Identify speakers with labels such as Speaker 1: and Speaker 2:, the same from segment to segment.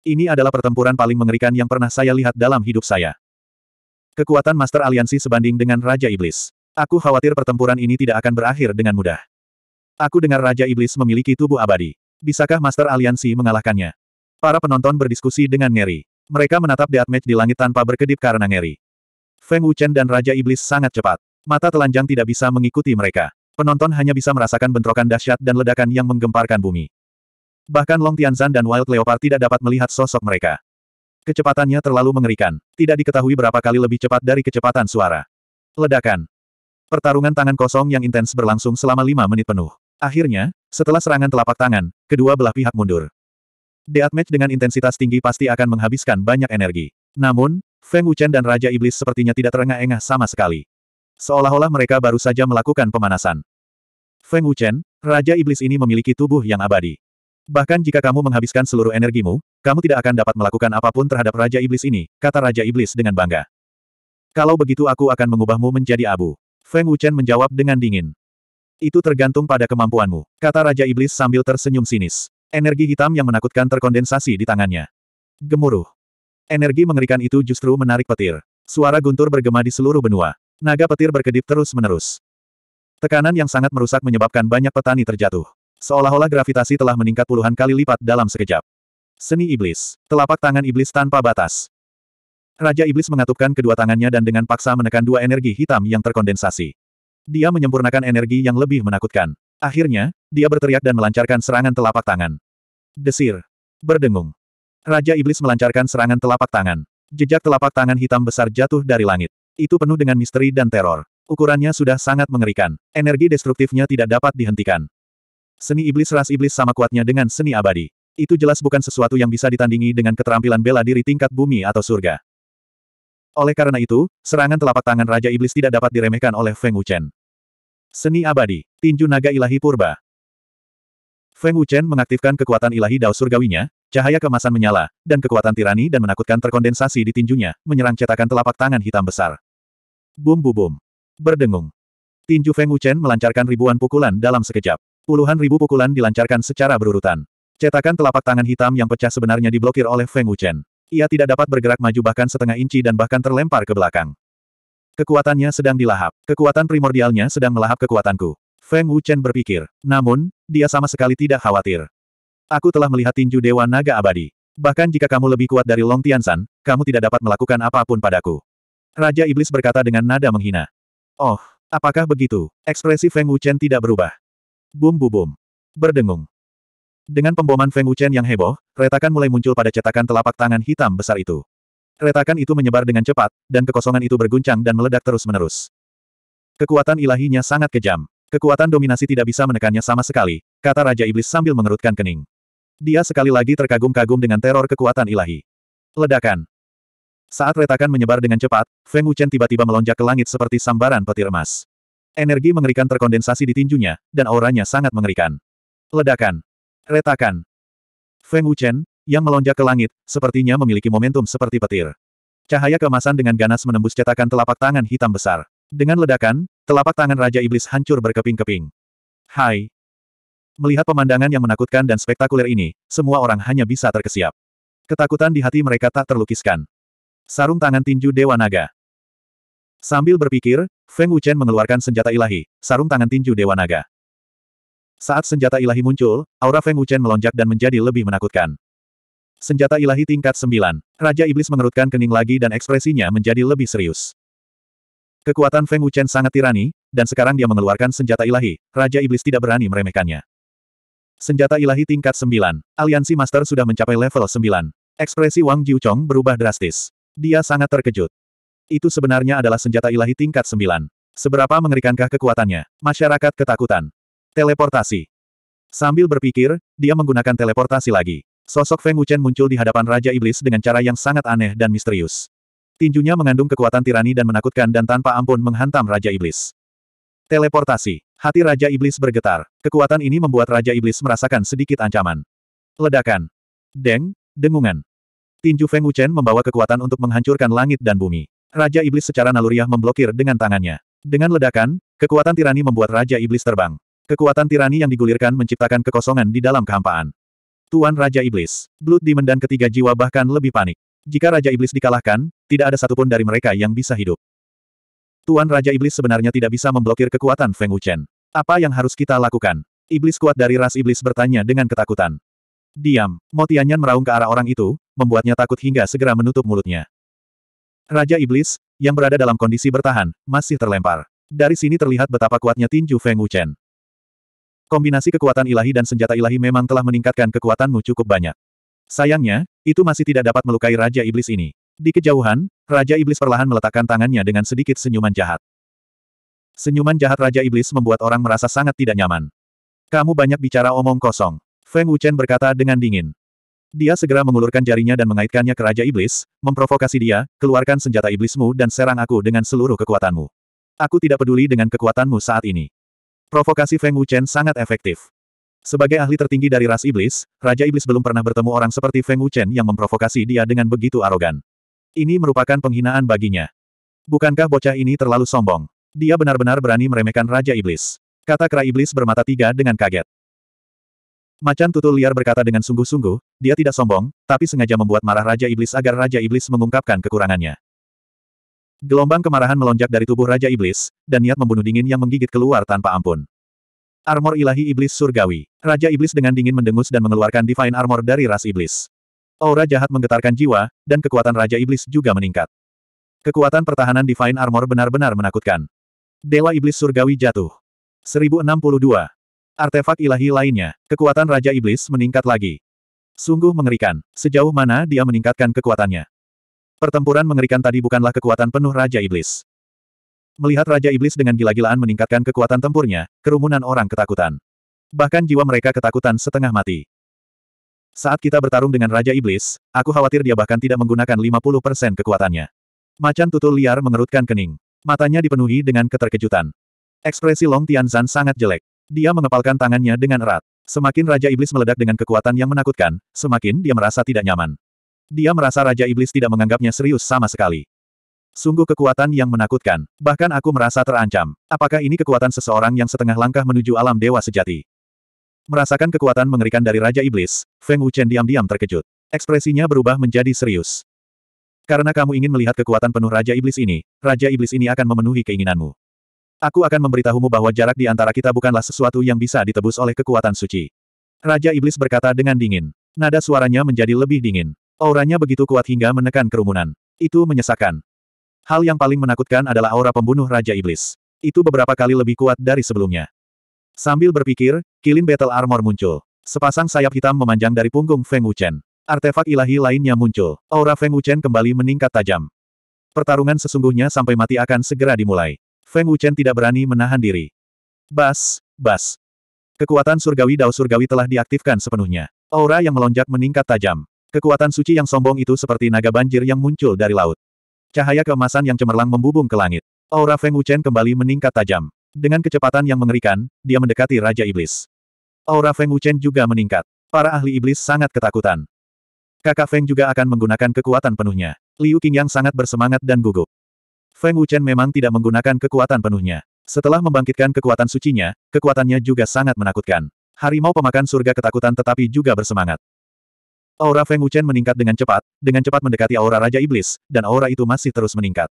Speaker 1: Ini adalah pertempuran paling mengerikan yang pernah saya lihat dalam hidup saya. Kekuatan Master Aliansi sebanding dengan Raja Iblis. Aku khawatir pertempuran ini tidak akan berakhir dengan mudah. Aku dengar Raja Iblis memiliki tubuh abadi. Bisakah Master Aliansi mengalahkannya? Para penonton berdiskusi dengan ngeri. Mereka menatap deathmatch di langit tanpa berkedip karena ngeri. Feng Wuchen dan Raja Iblis sangat cepat. Mata telanjang tidak bisa mengikuti mereka. Penonton hanya bisa merasakan bentrokan dahsyat dan ledakan yang menggemparkan bumi. Bahkan Long Tianzan dan Wild Leopard tidak dapat melihat sosok mereka. Kecepatannya terlalu mengerikan. Tidak diketahui berapa kali lebih cepat dari kecepatan suara. Ledakan. Pertarungan tangan kosong yang intens berlangsung selama lima menit penuh. Akhirnya, setelah serangan telapak tangan, kedua belah pihak mundur. Deathmatch dengan intensitas tinggi pasti akan menghabiskan banyak energi. Namun, Feng Wuchen dan Raja Iblis sepertinya tidak terengah-engah sama sekali. Seolah-olah mereka baru saja melakukan pemanasan. Feng Wuchen, Raja Iblis ini memiliki tubuh yang abadi. Bahkan jika kamu menghabiskan seluruh energimu, kamu tidak akan dapat melakukan apapun terhadap Raja Iblis ini, kata Raja Iblis dengan bangga. Kalau begitu aku akan mengubahmu menjadi abu. Feng Wuchen menjawab dengan dingin. Itu tergantung pada kemampuanmu, kata Raja Iblis sambil tersenyum sinis. Energi hitam yang menakutkan terkondensasi di tangannya. Gemuruh. Energi mengerikan itu justru menarik petir. Suara guntur bergema di seluruh benua. Naga petir berkedip terus-menerus. Tekanan yang sangat merusak menyebabkan banyak petani terjatuh. Seolah-olah gravitasi telah meningkat puluhan kali lipat dalam sekejap. Seni iblis. Telapak tangan iblis tanpa batas. Raja iblis mengatupkan kedua tangannya dan dengan paksa menekan dua energi hitam yang terkondensasi. Dia menyempurnakan energi yang lebih menakutkan. Akhirnya, dia berteriak dan melancarkan serangan telapak tangan. Desir. Berdengung. Raja iblis melancarkan serangan telapak tangan. Jejak telapak tangan hitam besar jatuh dari langit. Itu penuh dengan misteri dan teror. Ukurannya sudah sangat mengerikan. Energi destruktifnya tidak dapat dihentikan. Seni iblis ras iblis sama kuatnya dengan seni abadi. Itu jelas bukan sesuatu yang bisa ditandingi dengan keterampilan bela diri tingkat bumi atau surga. Oleh karena itu, serangan telapak tangan Raja Iblis tidak dapat diremehkan oleh Feng Wuchen. Seni abadi, tinju naga ilahi purba. Feng Wuchen mengaktifkan kekuatan ilahi dao surgawinya, cahaya kemasan menyala, dan kekuatan tirani dan menakutkan terkondensasi di tinjunya, menyerang cetakan telapak tangan hitam besar. Bum bum bum. Berdengung. Tinju Feng Wuchen melancarkan ribuan pukulan dalam sekejap. Puluhan ribu pukulan dilancarkan secara berurutan. Cetakan telapak tangan hitam yang pecah sebenarnya diblokir oleh Feng Wuchen. Ia tidak dapat bergerak maju bahkan setengah inci dan bahkan terlempar ke belakang. Kekuatannya sedang dilahap. Kekuatan primordialnya sedang melahap kekuatanku. Feng Wuchen berpikir. Namun, dia sama sekali tidak khawatir. Aku telah melihat tinju Dewa Naga Abadi. Bahkan jika kamu lebih kuat dari Long Tiansan, kamu tidak dapat melakukan apapun padaku. Raja Iblis berkata dengan nada menghina. Oh, apakah begitu? Ekspresi Feng Wuchen tidak berubah. Bum bu bum. Berdengung. Dengan pemboman Feng Wuchen yang heboh, retakan mulai muncul pada cetakan telapak tangan hitam besar itu. Retakan itu menyebar dengan cepat, dan kekosongan itu berguncang dan meledak terus-menerus. Kekuatan ilahinya sangat kejam. Kekuatan dominasi tidak bisa menekannya sama sekali, kata Raja Iblis sambil mengerutkan kening. Dia sekali lagi terkagum-kagum dengan teror kekuatan ilahi. Ledakan. Saat retakan menyebar dengan cepat, Feng Wuchen tiba-tiba melonjak ke langit seperti sambaran petir emas. Energi mengerikan terkondensasi di tinjunya, dan auranya sangat mengerikan. Ledakan. Retakan. Feng Wuchen, yang melonjak ke langit, sepertinya memiliki momentum seperti petir. Cahaya kemasan dengan ganas menembus cetakan telapak tangan hitam besar. Dengan ledakan, telapak tangan Raja Iblis hancur berkeping-keping. Hai. Melihat pemandangan yang menakutkan dan spektakuler ini, semua orang hanya bisa terkesiap. Ketakutan di hati mereka tak terlukiskan. Sarung tangan tinju Dewa Naga. Sambil berpikir, Feng Wuchen mengeluarkan senjata ilahi, sarung tangan tinju Dewa Naga. Saat senjata ilahi muncul, aura Feng Wuchen melonjak dan menjadi lebih menakutkan. Senjata ilahi tingkat 9. Raja Iblis mengerutkan kening lagi dan ekspresinya menjadi lebih serius. Kekuatan Feng Wuchen sangat tirani, dan sekarang dia mengeluarkan senjata ilahi, Raja Iblis tidak berani meremehkannya. Senjata ilahi tingkat 9, aliansi master sudah mencapai level 9. Ekspresi Wang Jiuchong berubah drastis. Dia sangat terkejut. Itu sebenarnya adalah senjata ilahi tingkat sembilan. Seberapa mengerikankah kekuatannya? Masyarakat ketakutan. Teleportasi. Sambil berpikir, dia menggunakan teleportasi lagi. Sosok Feng Wuchen muncul di hadapan Raja Iblis dengan cara yang sangat aneh dan misterius. Tinjunya mengandung kekuatan tirani dan menakutkan dan tanpa ampun menghantam Raja Iblis. Teleportasi. Hati Raja Iblis bergetar. Kekuatan ini membuat Raja Iblis merasakan sedikit ancaman. Ledakan. Deng, dengungan. Tinju Feng Wuchen membawa kekuatan untuk menghancurkan langit dan bumi. Raja Iblis secara naluriah memblokir dengan tangannya. Dengan ledakan, kekuatan tirani membuat Raja Iblis terbang. Kekuatan tirani yang digulirkan menciptakan kekosongan di dalam kehampaan. Tuan Raja Iblis, Blood Demon dan ketiga jiwa bahkan lebih panik. Jika Raja Iblis dikalahkan, tidak ada satupun dari mereka yang bisa hidup. Tuan Raja Iblis sebenarnya tidak bisa memblokir kekuatan Feng Wuchen. Apa yang harus kita lakukan? Iblis kuat dari ras iblis bertanya dengan ketakutan. Diam, Motianyan meraung ke arah orang itu, membuatnya takut hingga segera menutup mulutnya. Raja Iblis, yang berada dalam kondisi bertahan, masih terlempar. Dari sini terlihat betapa kuatnya tinju Feng Wuchen. Kombinasi kekuatan ilahi dan senjata ilahi memang telah meningkatkan kekuatanmu cukup banyak. Sayangnya, itu masih tidak dapat melukai Raja Iblis ini. Di kejauhan, Raja Iblis perlahan meletakkan tangannya dengan sedikit senyuman jahat. Senyuman jahat Raja Iblis membuat orang merasa sangat tidak nyaman. Kamu banyak bicara omong kosong. Feng Wuchen berkata dengan dingin. Dia segera mengulurkan jarinya dan mengaitkannya ke Raja Iblis, memprovokasi dia, keluarkan senjata iblismu dan serang aku dengan seluruh kekuatanmu. Aku tidak peduli dengan kekuatanmu saat ini. Provokasi Feng Wuchen sangat efektif. Sebagai ahli tertinggi dari ras iblis, Raja Iblis belum pernah bertemu orang seperti Feng Wuchen yang memprovokasi dia dengan begitu arogan. Ini merupakan penghinaan baginya. Bukankah bocah ini terlalu sombong? Dia benar-benar berani meremehkan Raja Iblis. Kata Kera Iblis bermata tiga dengan kaget. Macan tutul liar berkata dengan sungguh-sungguh, dia tidak sombong, tapi sengaja membuat marah Raja Iblis agar Raja Iblis mengungkapkan kekurangannya. Gelombang kemarahan melonjak dari tubuh Raja Iblis, dan niat membunuh dingin yang menggigit keluar tanpa ampun. Armor ilahi Iblis Surgawi. Raja Iblis dengan dingin mendengus dan mengeluarkan Divine Armor dari ras Iblis. Aura jahat menggetarkan jiwa, dan kekuatan Raja Iblis juga meningkat. Kekuatan pertahanan Divine Armor benar-benar menakutkan. Dewa Iblis Surgawi jatuh. 1062. Artefak ilahi lainnya, kekuatan Raja Iblis meningkat lagi. Sungguh mengerikan, sejauh mana dia meningkatkan kekuatannya. Pertempuran mengerikan tadi bukanlah kekuatan penuh Raja Iblis. Melihat Raja Iblis dengan gila-gilaan meningkatkan kekuatan tempurnya, kerumunan orang ketakutan. Bahkan jiwa mereka ketakutan setengah mati. Saat kita bertarung dengan Raja Iblis, aku khawatir dia bahkan tidak menggunakan 50% kekuatannya. Macan tutul liar mengerutkan kening. Matanya dipenuhi dengan keterkejutan. Ekspresi Long Tianzan sangat jelek. Dia mengepalkan tangannya dengan erat. Semakin Raja Iblis meledak dengan kekuatan yang menakutkan, semakin dia merasa tidak nyaman. Dia merasa Raja Iblis tidak menganggapnya serius sama sekali. Sungguh kekuatan yang menakutkan, bahkan aku merasa terancam. Apakah ini kekuatan seseorang yang setengah langkah menuju alam dewa sejati? Merasakan kekuatan mengerikan dari Raja Iblis, Feng Wuchen diam-diam terkejut. Ekspresinya berubah menjadi serius. Karena kamu ingin melihat kekuatan penuh Raja Iblis ini, Raja Iblis ini akan memenuhi keinginanmu. Aku akan memberitahumu bahwa jarak di antara kita bukanlah sesuatu yang bisa ditebus oleh kekuatan suci. Raja Iblis berkata dengan dingin. Nada suaranya menjadi lebih dingin. Auranya begitu kuat hingga menekan kerumunan. Itu menyesakkan. Hal yang paling menakutkan adalah aura pembunuh Raja Iblis. Itu beberapa kali lebih kuat dari sebelumnya. Sambil berpikir, kilin battle armor muncul. Sepasang sayap hitam memanjang dari punggung Feng Wuchen. Artefak ilahi lainnya muncul. Aura Feng Wuchen kembali meningkat tajam. Pertarungan sesungguhnya sampai mati akan segera dimulai. Feng Wuchen tidak berani menahan diri. Bas, bas. Kekuatan surgawi dao surgawi telah diaktifkan sepenuhnya. Aura yang melonjak meningkat tajam. Kekuatan suci yang sombong itu seperti naga banjir yang muncul dari laut. Cahaya keemasan yang cemerlang membubung ke langit. Aura Feng Wuchen kembali meningkat tajam. Dengan kecepatan yang mengerikan, dia mendekati Raja Iblis. Aura Feng Wuchen juga meningkat. Para ahli iblis sangat ketakutan. Kakak Feng juga akan menggunakan kekuatan penuhnya. Liu Qing yang sangat bersemangat dan gugup. Feng Wuchen memang tidak menggunakan kekuatan penuhnya. Setelah membangkitkan kekuatan sucinya, kekuatannya juga sangat menakutkan. Harimau pemakan surga ketakutan tetapi juga bersemangat. Aura Feng Wuchen meningkat dengan cepat, dengan cepat mendekati aura Raja Iblis, dan aura itu masih terus meningkat.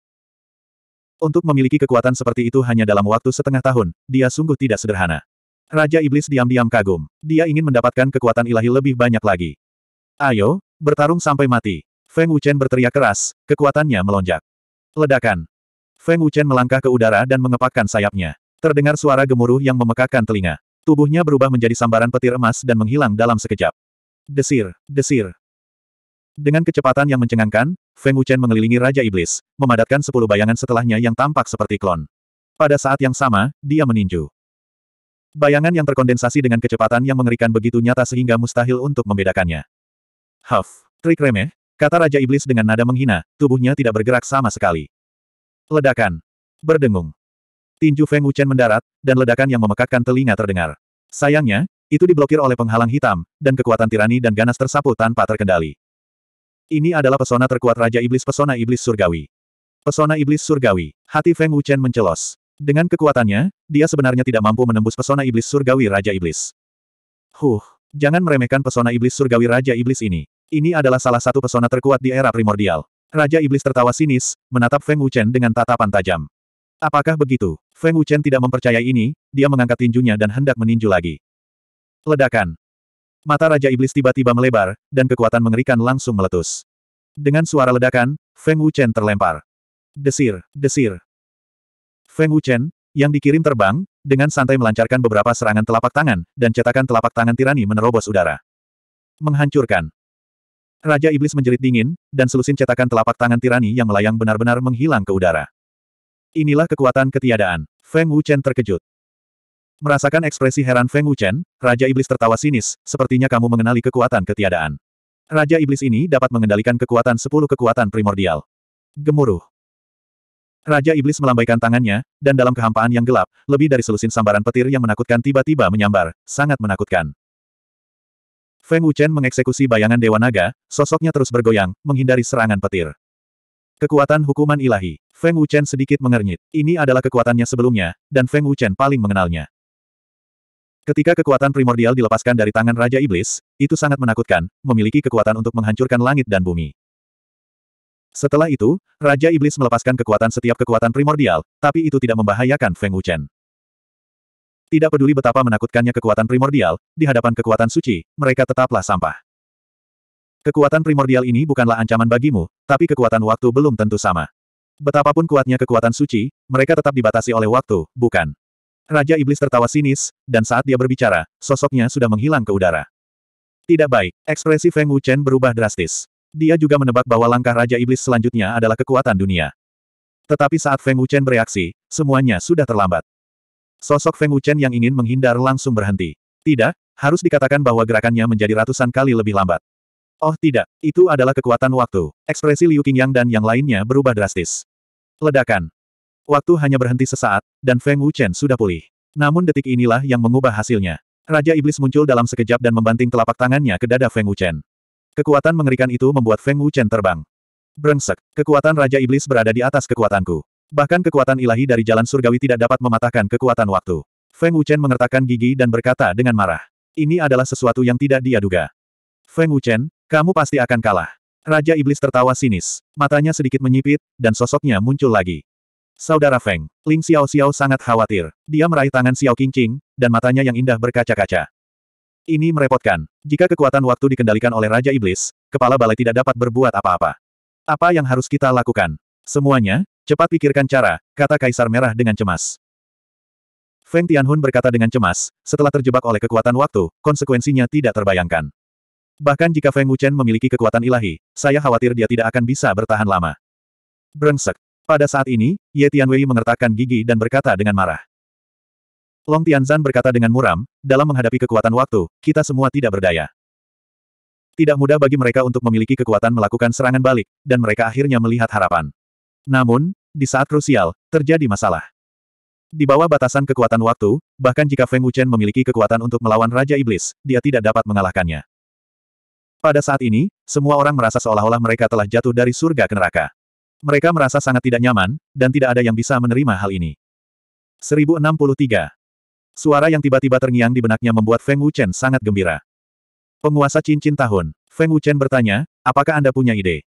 Speaker 1: Untuk memiliki kekuatan seperti itu hanya dalam waktu setengah tahun, dia sungguh tidak sederhana. Raja Iblis diam-diam kagum. Dia ingin mendapatkan kekuatan ilahi lebih banyak lagi. Ayo, bertarung sampai mati. Feng Wuchen berteriak keras, kekuatannya melonjak. Ledakan. Feng Wuchen melangkah ke udara dan mengepakkan sayapnya. Terdengar suara gemuruh yang memekakkan telinga. Tubuhnya berubah menjadi sambaran petir emas dan menghilang dalam sekejap. Desir, desir. Dengan kecepatan yang mencengangkan, Feng Wuchen mengelilingi Raja Iblis, memadatkan sepuluh bayangan setelahnya yang tampak seperti klon. Pada saat yang sama, dia meninju. Bayangan yang terkondensasi dengan kecepatan yang mengerikan begitu nyata sehingga mustahil untuk membedakannya. Huff, trik remeh, kata Raja Iblis dengan nada menghina, tubuhnya tidak bergerak sama sekali. Ledakan. Berdengung. Tinju Feng Wuchen mendarat, dan ledakan yang memekakkan telinga terdengar. Sayangnya, itu diblokir oleh penghalang hitam, dan kekuatan tirani dan ganas tersapu tanpa terkendali. Ini adalah pesona terkuat Raja Iblis Pesona Iblis Surgawi. Pesona Iblis Surgawi, hati Feng Wuchen mencelos. Dengan kekuatannya, dia sebenarnya tidak mampu menembus pesona Iblis Surgawi Raja Iblis. Huh, jangan meremehkan pesona Iblis Surgawi Raja Iblis ini. Ini adalah salah satu pesona terkuat di era primordial. Raja Iblis tertawa sinis, menatap Feng Wuchen dengan tatapan tajam. Apakah begitu? Feng Wuchen tidak mempercayai ini, dia mengangkat tinjunya dan hendak meninju lagi. Ledakan. Mata Raja Iblis tiba-tiba melebar, dan kekuatan mengerikan langsung meletus. Dengan suara ledakan, Feng Wuchen terlempar. Desir, desir. Feng Wuchen, yang dikirim terbang, dengan santai melancarkan beberapa serangan telapak tangan, dan cetakan telapak tangan tirani menerobos udara. Menghancurkan. Raja Iblis menjerit dingin, dan selusin cetakan telapak tangan tirani yang melayang benar-benar menghilang ke udara. Inilah kekuatan ketiadaan. Feng Wuchen terkejut. Merasakan ekspresi heran Feng Wuchen, Raja Iblis tertawa sinis, sepertinya kamu mengenali kekuatan ketiadaan. Raja Iblis ini dapat mengendalikan kekuatan sepuluh kekuatan primordial. Gemuruh. Raja Iblis melambaikan tangannya, dan dalam kehampaan yang gelap, lebih dari selusin sambaran petir yang menakutkan tiba-tiba menyambar, sangat menakutkan. Feng Wuchen mengeksekusi bayangan Dewa Naga, sosoknya terus bergoyang, menghindari serangan petir. Kekuatan hukuman ilahi. Feng Wuchen sedikit mengernyit. Ini adalah kekuatannya sebelumnya, dan Feng Wuchen paling mengenalnya. Ketika kekuatan primordial dilepaskan dari tangan Raja Iblis, itu sangat menakutkan, memiliki kekuatan untuk menghancurkan langit dan bumi. Setelah itu, Raja Iblis melepaskan kekuatan setiap kekuatan primordial, tapi itu tidak membahayakan Feng Wuchen. Tidak peduli betapa menakutkannya kekuatan primordial, di hadapan kekuatan suci, mereka tetaplah sampah. Kekuatan primordial ini bukanlah ancaman bagimu, tapi kekuatan waktu belum tentu sama. Betapapun kuatnya kekuatan suci, mereka tetap dibatasi oleh waktu, bukan? Raja Iblis tertawa sinis, dan saat dia berbicara, sosoknya sudah menghilang ke udara. Tidak baik, ekspresi Feng Wuchen berubah drastis. Dia juga menebak bahwa langkah Raja Iblis selanjutnya adalah kekuatan dunia. Tetapi saat Feng Wuchen bereaksi, semuanya sudah terlambat. Sosok Feng Wuchen yang ingin menghindar langsung berhenti. Tidak, harus dikatakan bahwa gerakannya menjadi ratusan kali lebih lambat. Oh tidak, itu adalah kekuatan waktu. Ekspresi Liu Qingyang dan yang lainnya berubah drastis. Ledakan. Waktu hanya berhenti sesaat, dan Feng Wuchen sudah pulih. Namun detik inilah yang mengubah hasilnya. Raja Iblis muncul dalam sekejap dan membanting telapak tangannya ke dada Feng Wuchen. Kekuatan mengerikan itu membuat Feng Wuchen terbang. Brengsek, kekuatan Raja Iblis berada di atas kekuatanku. Bahkan kekuatan ilahi dari jalan surgawi tidak dapat mematahkan kekuatan waktu. Feng Wuchen mengertakkan gigi dan berkata dengan marah. Ini adalah sesuatu yang tidak dia duga. Feng Wuchen, kamu pasti akan kalah. Raja Iblis tertawa sinis. Matanya sedikit menyipit, dan sosoknya muncul lagi. Saudara Feng, Ling Xiao Xiao sangat khawatir. Dia meraih tangan Xiao Qingqing, dan matanya yang indah berkaca-kaca. Ini merepotkan. Jika kekuatan waktu dikendalikan oleh Raja Iblis, kepala balai tidak dapat berbuat apa-apa. Apa yang harus kita lakukan? Semuanya, cepat pikirkan cara, kata Kaisar Merah dengan cemas. Feng Tianhun berkata dengan cemas, setelah terjebak oleh kekuatan waktu, konsekuensinya tidak terbayangkan. Bahkan jika Feng Wuchen memiliki kekuatan ilahi, saya khawatir dia tidak akan bisa bertahan lama. Brengsek. Pada saat ini, Ye Tianwei mengertakkan gigi dan berkata dengan marah. Long Tianzan berkata dengan muram, dalam menghadapi kekuatan waktu, kita semua tidak berdaya. Tidak mudah bagi mereka untuk memiliki kekuatan melakukan serangan balik, dan mereka akhirnya melihat harapan. Namun, di saat krusial, terjadi masalah. Di bawah batasan kekuatan waktu, bahkan jika Feng Wuchen memiliki kekuatan untuk melawan Raja Iblis, dia tidak dapat mengalahkannya. Pada saat ini, semua orang merasa seolah-olah mereka telah jatuh dari surga ke neraka. Mereka merasa sangat tidak nyaman, dan tidak ada yang bisa menerima hal ini. 1063. Suara yang tiba-tiba terngiang di benaknya membuat Feng Wuchen sangat gembira. Penguasa cincin tahun, Feng Wuchen bertanya, apakah Anda punya ide?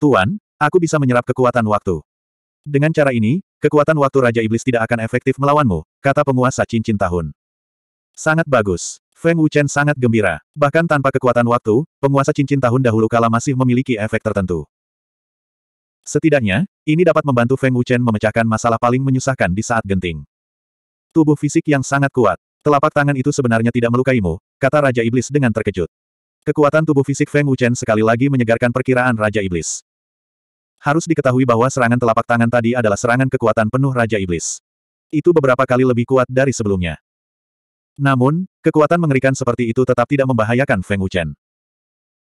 Speaker 1: Tuan, aku bisa menyerap kekuatan waktu. Dengan cara ini, kekuatan waktu Raja Iblis tidak akan efektif melawanmu, kata penguasa cincin tahun. Sangat bagus. Feng Wuchen sangat gembira. Bahkan tanpa kekuatan waktu, penguasa cincin tahun dahulu kala masih memiliki efek tertentu. Setidaknya, ini dapat membantu Feng Wuchen memecahkan masalah paling menyusahkan di saat genting. Tubuh fisik yang sangat kuat. Telapak tangan itu sebenarnya tidak melukaimu, kata Raja Iblis dengan terkejut. Kekuatan tubuh fisik Feng Wuchen sekali lagi menyegarkan perkiraan Raja Iblis. Harus diketahui bahwa serangan telapak tangan tadi adalah serangan kekuatan penuh Raja Iblis. Itu beberapa kali lebih kuat dari sebelumnya. Namun, kekuatan mengerikan seperti itu tetap tidak membahayakan Feng Wuchen.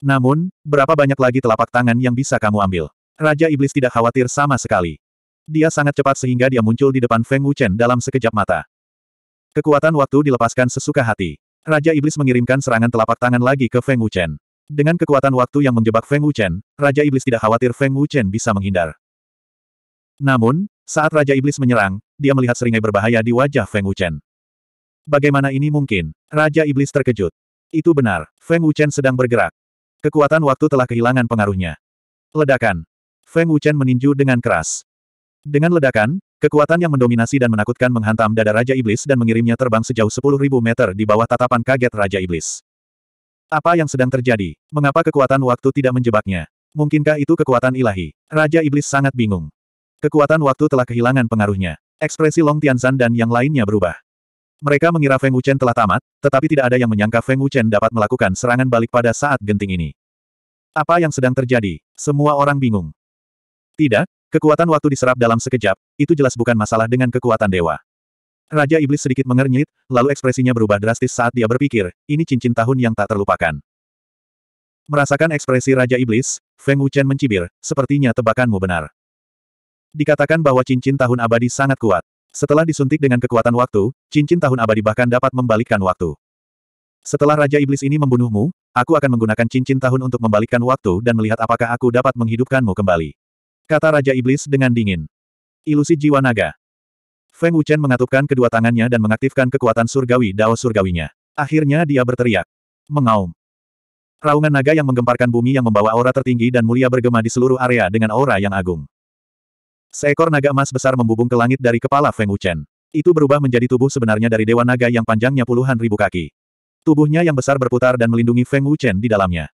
Speaker 1: Namun, berapa banyak lagi telapak tangan yang bisa kamu ambil? Raja Iblis tidak khawatir sama sekali. Dia sangat cepat sehingga dia muncul di depan Feng Wuchen dalam sekejap mata. Kekuatan waktu dilepaskan sesuka hati. Raja Iblis mengirimkan serangan telapak tangan lagi ke Feng Wuchen. Dengan kekuatan waktu yang menjebak Feng Wuchen, Raja Iblis tidak khawatir Feng Wuchen bisa menghindar. Namun, saat Raja Iblis menyerang, dia melihat seringai berbahaya di wajah Feng Wuchen. Bagaimana ini mungkin? Raja Iblis terkejut. Itu benar, Feng Wuchen sedang bergerak. Kekuatan waktu telah kehilangan pengaruhnya. Ledakan. Feng Wuchen meninju dengan keras. Dengan ledakan, kekuatan yang mendominasi dan menakutkan menghantam dada Raja Iblis dan mengirimnya terbang sejauh 10.000 meter di bawah tatapan kaget Raja Iblis. Apa yang sedang terjadi? Mengapa kekuatan waktu tidak menjebaknya? Mungkinkah itu kekuatan ilahi? Raja Iblis sangat bingung. Kekuatan waktu telah kehilangan pengaruhnya. Ekspresi Long Tianzan dan yang lainnya berubah. Mereka mengira Feng Wuchen telah tamat, tetapi tidak ada yang menyangka Feng Wuchen dapat melakukan serangan balik pada saat genting ini. Apa yang sedang terjadi? Semua orang bingung. Tidak, kekuatan waktu diserap dalam sekejap, itu jelas bukan masalah dengan kekuatan dewa. Raja Iblis sedikit mengernyit, lalu ekspresinya berubah drastis saat dia berpikir, ini cincin tahun yang tak terlupakan. Merasakan ekspresi Raja Iblis, Feng Wuchen mencibir, sepertinya tebakanmu benar. Dikatakan bahwa cincin tahun abadi sangat kuat. Setelah disuntik dengan kekuatan waktu, cincin tahun abadi bahkan dapat membalikkan waktu. Setelah Raja Iblis ini membunuhmu, aku akan menggunakan cincin tahun untuk membalikkan waktu dan melihat apakah aku dapat menghidupkanmu kembali. Kata Raja Iblis dengan dingin. Ilusi jiwa naga. Feng Wuchen mengatupkan kedua tangannya dan mengaktifkan kekuatan surgawi Dao surgawinya. Akhirnya dia berteriak. Mengaum. Raungan naga yang menggemparkan bumi yang membawa aura tertinggi dan mulia bergema di seluruh area dengan aura yang agung. Seekor naga emas besar membubung ke langit dari kepala Feng Wuchen. Itu berubah menjadi tubuh sebenarnya dari dewa naga yang panjangnya puluhan ribu kaki. Tubuhnya yang besar berputar dan melindungi Feng Wuchen di dalamnya.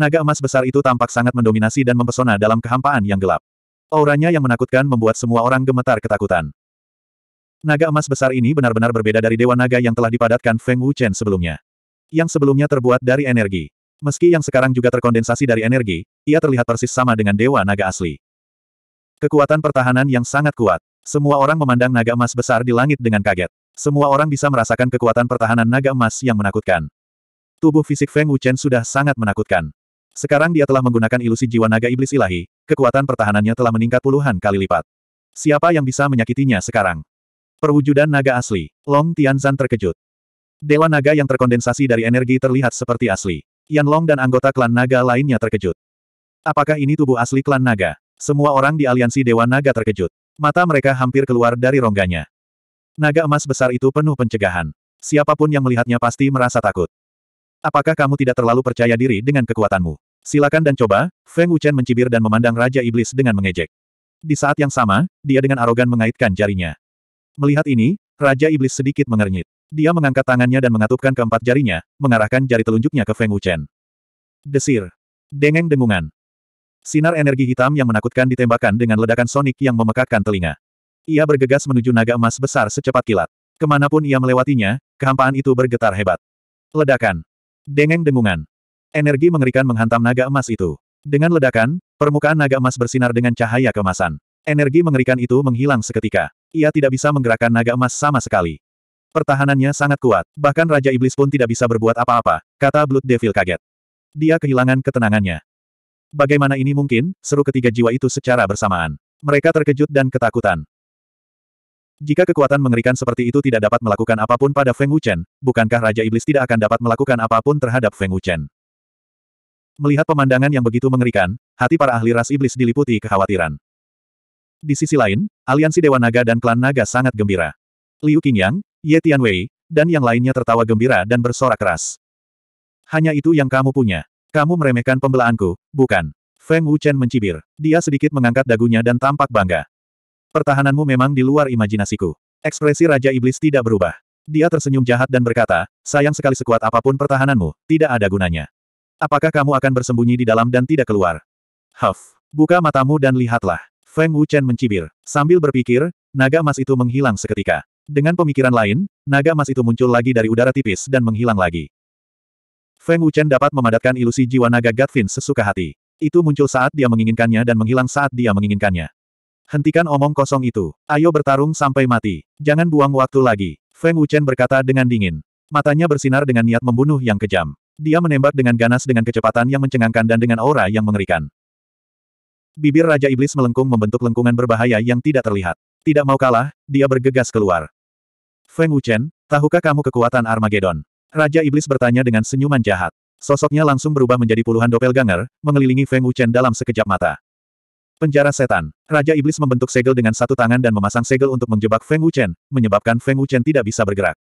Speaker 1: Naga emas besar itu tampak sangat mendominasi dan mempesona dalam kehampaan yang gelap. Auranya yang menakutkan membuat semua orang gemetar ketakutan. Naga emas besar ini benar-benar berbeda dari dewa naga yang telah dipadatkan Feng Wuchen sebelumnya. Yang sebelumnya terbuat dari energi. Meski yang sekarang juga terkondensasi dari energi, ia terlihat persis sama dengan dewa naga asli. Kekuatan pertahanan yang sangat kuat. Semua orang memandang naga emas besar di langit dengan kaget. Semua orang bisa merasakan kekuatan pertahanan naga emas yang menakutkan. Tubuh fisik Feng Wuchen sudah sangat menakutkan. Sekarang dia telah menggunakan ilusi jiwa naga iblis ilahi, kekuatan pertahanannya telah meningkat puluhan kali lipat. Siapa yang bisa menyakitinya sekarang? Perwujudan naga asli. Long Tianzan terkejut. Dewa naga yang terkondensasi dari energi terlihat seperti asli. Yan Long dan anggota klan naga lainnya terkejut. Apakah ini tubuh asli klan naga? Semua orang di aliansi Dewa Naga terkejut. Mata mereka hampir keluar dari rongganya. Naga emas besar itu penuh pencegahan. Siapapun yang melihatnya pasti merasa takut. Apakah kamu tidak terlalu percaya diri dengan kekuatanmu? Silakan dan coba, Feng Wuchen mencibir dan memandang Raja Iblis dengan mengejek. Di saat yang sama, dia dengan arogan mengaitkan jarinya. Melihat ini, Raja Iblis sedikit mengernyit. Dia mengangkat tangannya dan mengatupkan keempat jarinya, mengarahkan jari telunjuknya ke Feng Wuchen. Desir. Dengeng dengungan. Sinar energi hitam yang menakutkan ditembakkan dengan ledakan sonik yang memekakkan telinga. Ia bergegas menuju naga emas besar secepat kilat. Kemanapun ia melewatinya, kehampaan itu bergetar hebat. Ledakan. Dengeng dengungan. Energi mengerikan menghantam naga emas itu. Dengan ledakan, permukaan naga emas bersinar dengan cahaya kemasan. Energi mengerikan itu menghilang seketika ia tidak bisa menggerakkan naga emas sama sekali. Pertahanannya sangat kuat, bahkan Raja Iblis pun tidak bisa berbuat apa-apa, kata Blood Devil kaget. Dia kehilangan ketenangannya. Bagaimana ini mungkin, seru ketiga jiwa itu secara bersamaan. Mereka terkejut dan ketakutan. Jika kekuatan mengerikan seperti itu tidak dapat melakukan apapun pada Feng Wuchen, bukankah Raja Iblis tidak akan dapat melakukan apapun terhadap Feng Wuchen? Melihat pemandangan yang begitu mengerikan, hati para ahli ras iblis diliputi kekhawatiran. Di sisi lain, aliansi Dewa Naga dan klan Naga sangat gembira. Liu Qingyang, Ye Tianwei, dan yang lainnya tertawa gembira dan bersorak keras. Hanya itu yang kamu punya. Kamu meremehkan pembelaanku, bukan? Feng Wuchen mencibir. Dia sedikit mengangkat dagunya dan tampak bangga. Pertahananmu memang di luar imajinasiku. Ekspresi Raja Iblis tidak berubah. Dia tersenyum jahat dan berkata, sayang sekali sekuat apapun pertahananmu, tidak ada gunanya. Apakah kamu akan bersembunyi di dalam dan tidak keluar? Huff, buka matamu dan lihatlah. Feng Wuchen mencibir. Sambil berpikir, naga emas itu menghilang seketika. Dengan pemikiran lain, naga emas itu muncul lagi dari udara tipis dan menghilang lagi. Feng Wuchen dapat memadatkan ilusi jiwa naga Gatvin sesuka hati. Itu muncul saat dia menginginkannya dan menghilang saat dia menginginkannya. Hentikan omong kosong itu. Ayo bertarung sampai mati. Jangan buang waktu lagi. Feng Wuchen berkata dengan dingin. Matanya bersinar dengan niat membunuh yang kejam. Dia menembak dengan ganas dengan kecepatan yang mencengangkan dan dengan aura yang mengerikan. Bibir Raja Iblis melengkung membentuk lengkungan berbahaya yang tidak terlihat. Tidak mau kalah, dia bergegas keluar. Feng Wuchen, tahukah kamu kekuatan Armageddon? Raja Iblis bertanya dengan senyuman jahat. Sosoknya langsung berubah menjadi puluhan Dopel Ganger, mengelilingi Feng Wuchen dalam sekejap mata. Penjara setan. Raja Iblis membentuk segel dengan satu tangan dan memasang segel untuk menjebak Feng Wuchen, menyebabkan Feng Wuchen tidak bisa bergerak.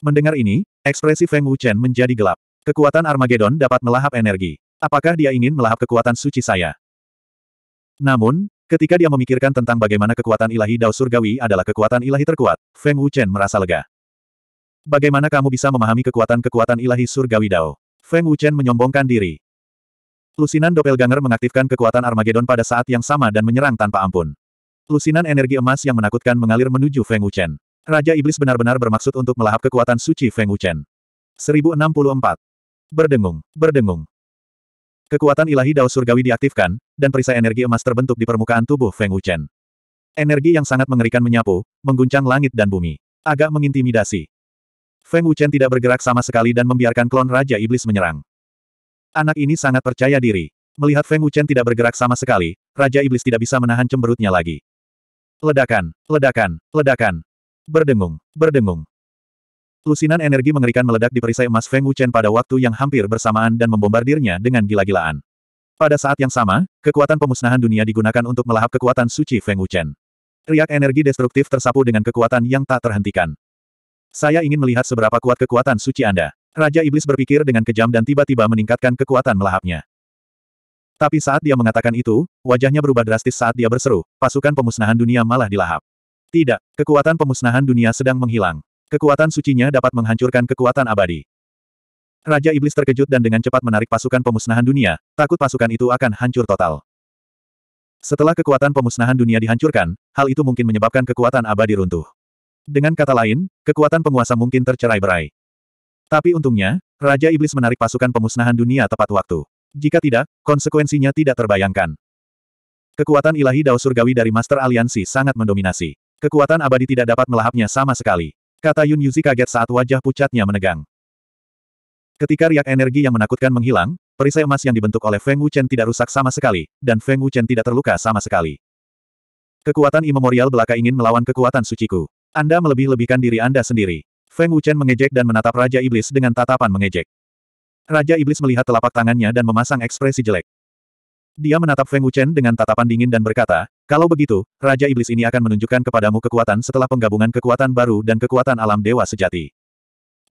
Speaker 1: Mendengar ini, ekspresi Feng Wuchen menjadi gelap. Kekuatan Armageddon dapat melahap energi. Apakah dia ingin melahap kekuatan suci saya? Namun, ketika dia memikirkan tentang bagaimana kekuatan ilahi Dao Surgawi adalah kekuatan ilahi terkuat, Feng Wuchen merasa lega. Bagaimana kamu bisa memahami kekuatan-kekuatan ilahi Surgawi Dao? Feng Wuchen menyombongkan diri. Lusinan Doppelganger mengaktifkan kekuatan Armageddon pada saat yang sama dan menyerang tanpa ampun. Lusinan energi emas yang menakutkan mengalir menuju Feng Wuchen. Raja Iblis benar-benar bermaksud untuk melahap kekuatan suci Feng Wuchen. 1064. Berdengung, berdengung. Kekuatan ilahi Dao Surgawi diaktifkan, dan perisai energi emas terbentuk di permukaan tubuh Feng Wuchen. Energi yang sangat mengerikan menyapu, mengguncang langit dan bumi. Agak mengintimidasi. Feng Wuchen tidak bergerak sama sekali dan membiarkan klon Raja Iblis menyerang. Anak ini sangat percaya diri. Melihat Feng Wuchen tidak bergerak sama sekali, Raja Iblis tidak bisa menahan cemberutnya lagi. Ledakan, ledakan, ledakan. Berdengung, berdengung. Lusinan energi mengerikan meledak di perisai emas Feng Wuchen pada waktu yang hampir bersamaan dan membombardirnya dengan gila-gilaan. Pada saat yang sama, kekuatan pemusnahan dunia digunakan untuk melahap kekuatan suci Feng Wuchen. Riak energi destruktif tersapu dengan kekuatan yang tak terhentikan. Saya ingin melihat seberapa kuat kekuatan suci Anda. Raja Iblis berpikir dengan kejam dan tiba-tiba meningkatkan kekuatan melahapnya. Tapi saat dia mengatakan itu, wajahnya berubah drastis saat dia berseru, pasukan pemusnahan dunia malah dilahap. Tidak, kekuatan pemusnahan dunia sedang menghilang. Kekuatan sucinya dapat menghancurkan kekuatan abadi. Raja Iblis terkejut dan dengan cepat menarik pasukan pemusnahan dunia, takut pasukan itu akan hancur total. Setelah kekuatan pemusnahan dunia dihancurkan, hal itu mungkin menyebabkan kekuatan abadi runtuh. Dengan kata lain, kekuatan penguasa mungkin tercerai-berai. Tapi untungnya, Raja Iblis menarik pasukan pemusnahan dunia tepat waktu. Jika tidak, konsekuensinya tidak terbayangkan. Kekuatan ilahi Dao Surgawi dari Master Aliansi sangat mendominasi. Kekuatan abadi tidak dapat melahapnya sama sekali. Kata Yun Yuzi kaget saat wajah pucatnya menegang. Ketika riak energi yang menakutkan menghilang, perisai emas yang dibentuk oleh Feng Wuchen tidak rusak sama sekali, dan Feng Wuchen tidak terluka sama sekali. Kekuatan imemorial belaka ingin melawan kekuatan suciku. Anda melebih-lebihkan diri Anda sendiri. Feng Wuchen mengejek dan menatap Raja Iblis dengan tatapan mengejek. Raja Iblis melihat telapak tangannya dan memasang ekspresi jelek. Dia menatap Feng Wuchen dengan tatapan dingin dan berkata, kalau begitu, Raja Iblis ini akan menunjukkan kepadamu kekuatan setelah penggabungan kekuatan baru dan kekuatan alam dewa sejati.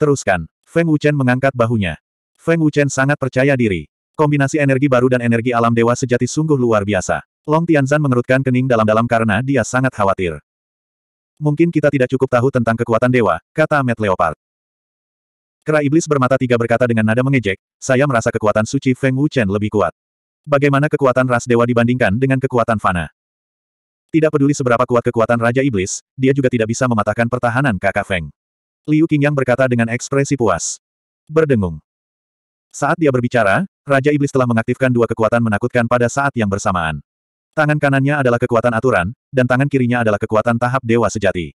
Speaker 1: Teruskan. Feng Wuchen mengangkat bahunya. Feng Wuchen sangat percaya diri. Kombinasi energi baru dan energi alam dewa sejati sungguh luar biasa. Long Tianzan mengerutkan kening dalam-dalam karena dia sangat khawatir. Mungkin kita tidak cukup tahu tentang kekuatan dewa, kata Matt Leopard. Kera iblis bermata tiga berkata dengan nada mengejek, saya merasa kekuatan suci Feng Wuchen lebih kuat. Bagaimana kekuatan ras dewa dibandingkan dengan kekuatan fana? Tidak peduli seberapa kuat kekuatan Raja Iblis, dia juga tidak bisa mematahkan pertahanan kakak Feng. Liu Qingyang berkata dengan ekspresi puas. Berdengung. Saat dia berbicara, Raja Iblis telah mengaktifkan dua kekuatan menakutkan pada saat yang bersamaan. Tangan kanannya adalah kekuatan aturan, dan tangan kirinya adalah kekuatan tahap dewa sejati.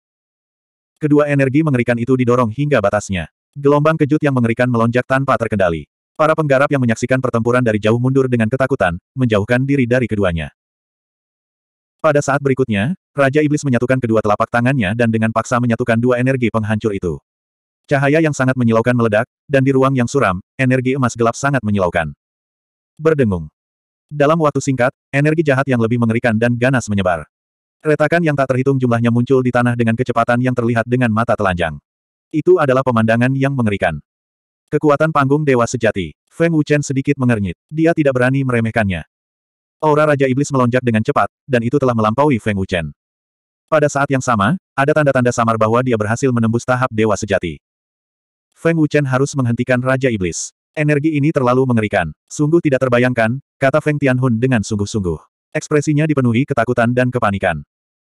Speaker 1: Kedua energi mengerikan itu didorong hingga batasnya. Gelombang kejut yang mengerikan melonjak tanpa terkendali. Para penggarap yang menyaksikan pertempuran dari jauh mundur dengan ketakutan, menjauhkan diri dari keduanya. Pada saat berikutnya, Raja Iblis menyatukan kedua telapak tangannya dan dengan paksa menyatukan dua energi penghancur itu. Cahaya yang sangat menyilaukan meledak, dan di ruang yang suram, energi emas gelap sangat menyilaukan. Berdengung. Dalam waktu singkat, energi jahat yang lebih mengerikan dan ganas menyebar. Retakan yang tak terhitung jumlahnya muncul di tanah dengan kecepatan yang terlihat dengan mata telanjang. Itu adalah pemandangan yang mengerikan. Kekuatan panggung dewa sejati. Feng Wuchen sedikit mengernyit. Dia tidak berani meremehkannya. Aura Raja Iblis melonjak dengan cepat, dan itu telah melampaui Feng Wuchen. Pada saat yang sama, ada tanda-tanda samar bahwa dia berhasil menembus tahap dewa sejati. Feng Wuchen harus menghentikan Raja Iblis. Energi ini terlalu mengerikan. Sungguh tidak terbayangkan, kata Feng Tianhun dengan sungguh-sungguh. Ekspresinya dipenuhi ketakutan dan kepanikan.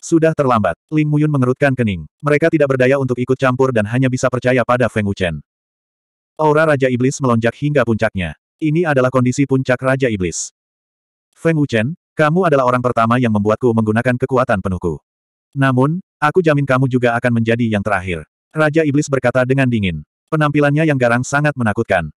Speaker 1: Sudah terlambat, Ling Muyun mengerutkan kening. Mereka tidak berdaya untuk ikut campur dan hanya bisa percaya pada Feng Wuchen. Aura Raja Iblis melonjak hingga puncaknya. Ini adalah kondisi puncak Raja Iblis. Feng Wuchen, kamu adalah orang pertama yang membuatku menggunakan kekuatan penuhku. Namun, aku jamin kamu juga akan menjadi yang terakhir. Raja Iblis berkata dengan dingin. Penampilannya yang garang sangat menakutkan.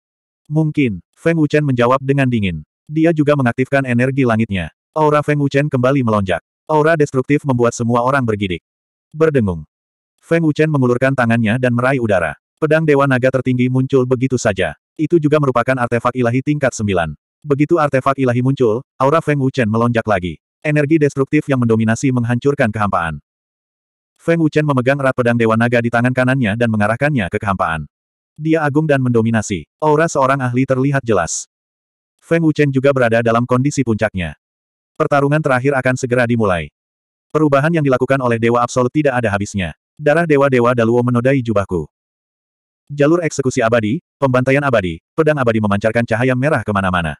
Speaker 1: Mungkin, Feng Wuchen menjawab dengan dingin. Dia juga mengaktifkan energi langitnya. Aura Feng Wuchen kembali melonjak. Aura destruktif membuat semua orang bergidik. Berdengung. Feng Wuchen mengulurkan tangannya dan meraih udara. Pedang Dewa Naga tertinggi muncul begitu saja. Itu juga merupakan artefak ilahi tingkat 9. Begitu artefak ilahi muncul, aura Feng Wuchen melonjak lagi. Energi destruktif yang mendominasi menghancurkan kehampaan. Feng Wuchen memegang erat pedang Dewa Naga di tangan kanannya dan mengarahkannya ke kehampaan. Dia agung dan mendominasi. Aura seorang ahli terlihat jelas. Feng Wuchen juga berada dalam kondisi puncaknya. Pertarungan terakhir akan segera dimulai. Perubahan yang dilakukan oleh Dewa Absolut tidak ada habisnya. Darah Dewa-Dewa Daluo menodai jubahku. Jalur eksekusi abadi, pembantaian abadi, pedang abadi memancarkan cahaya merah kemana-mana.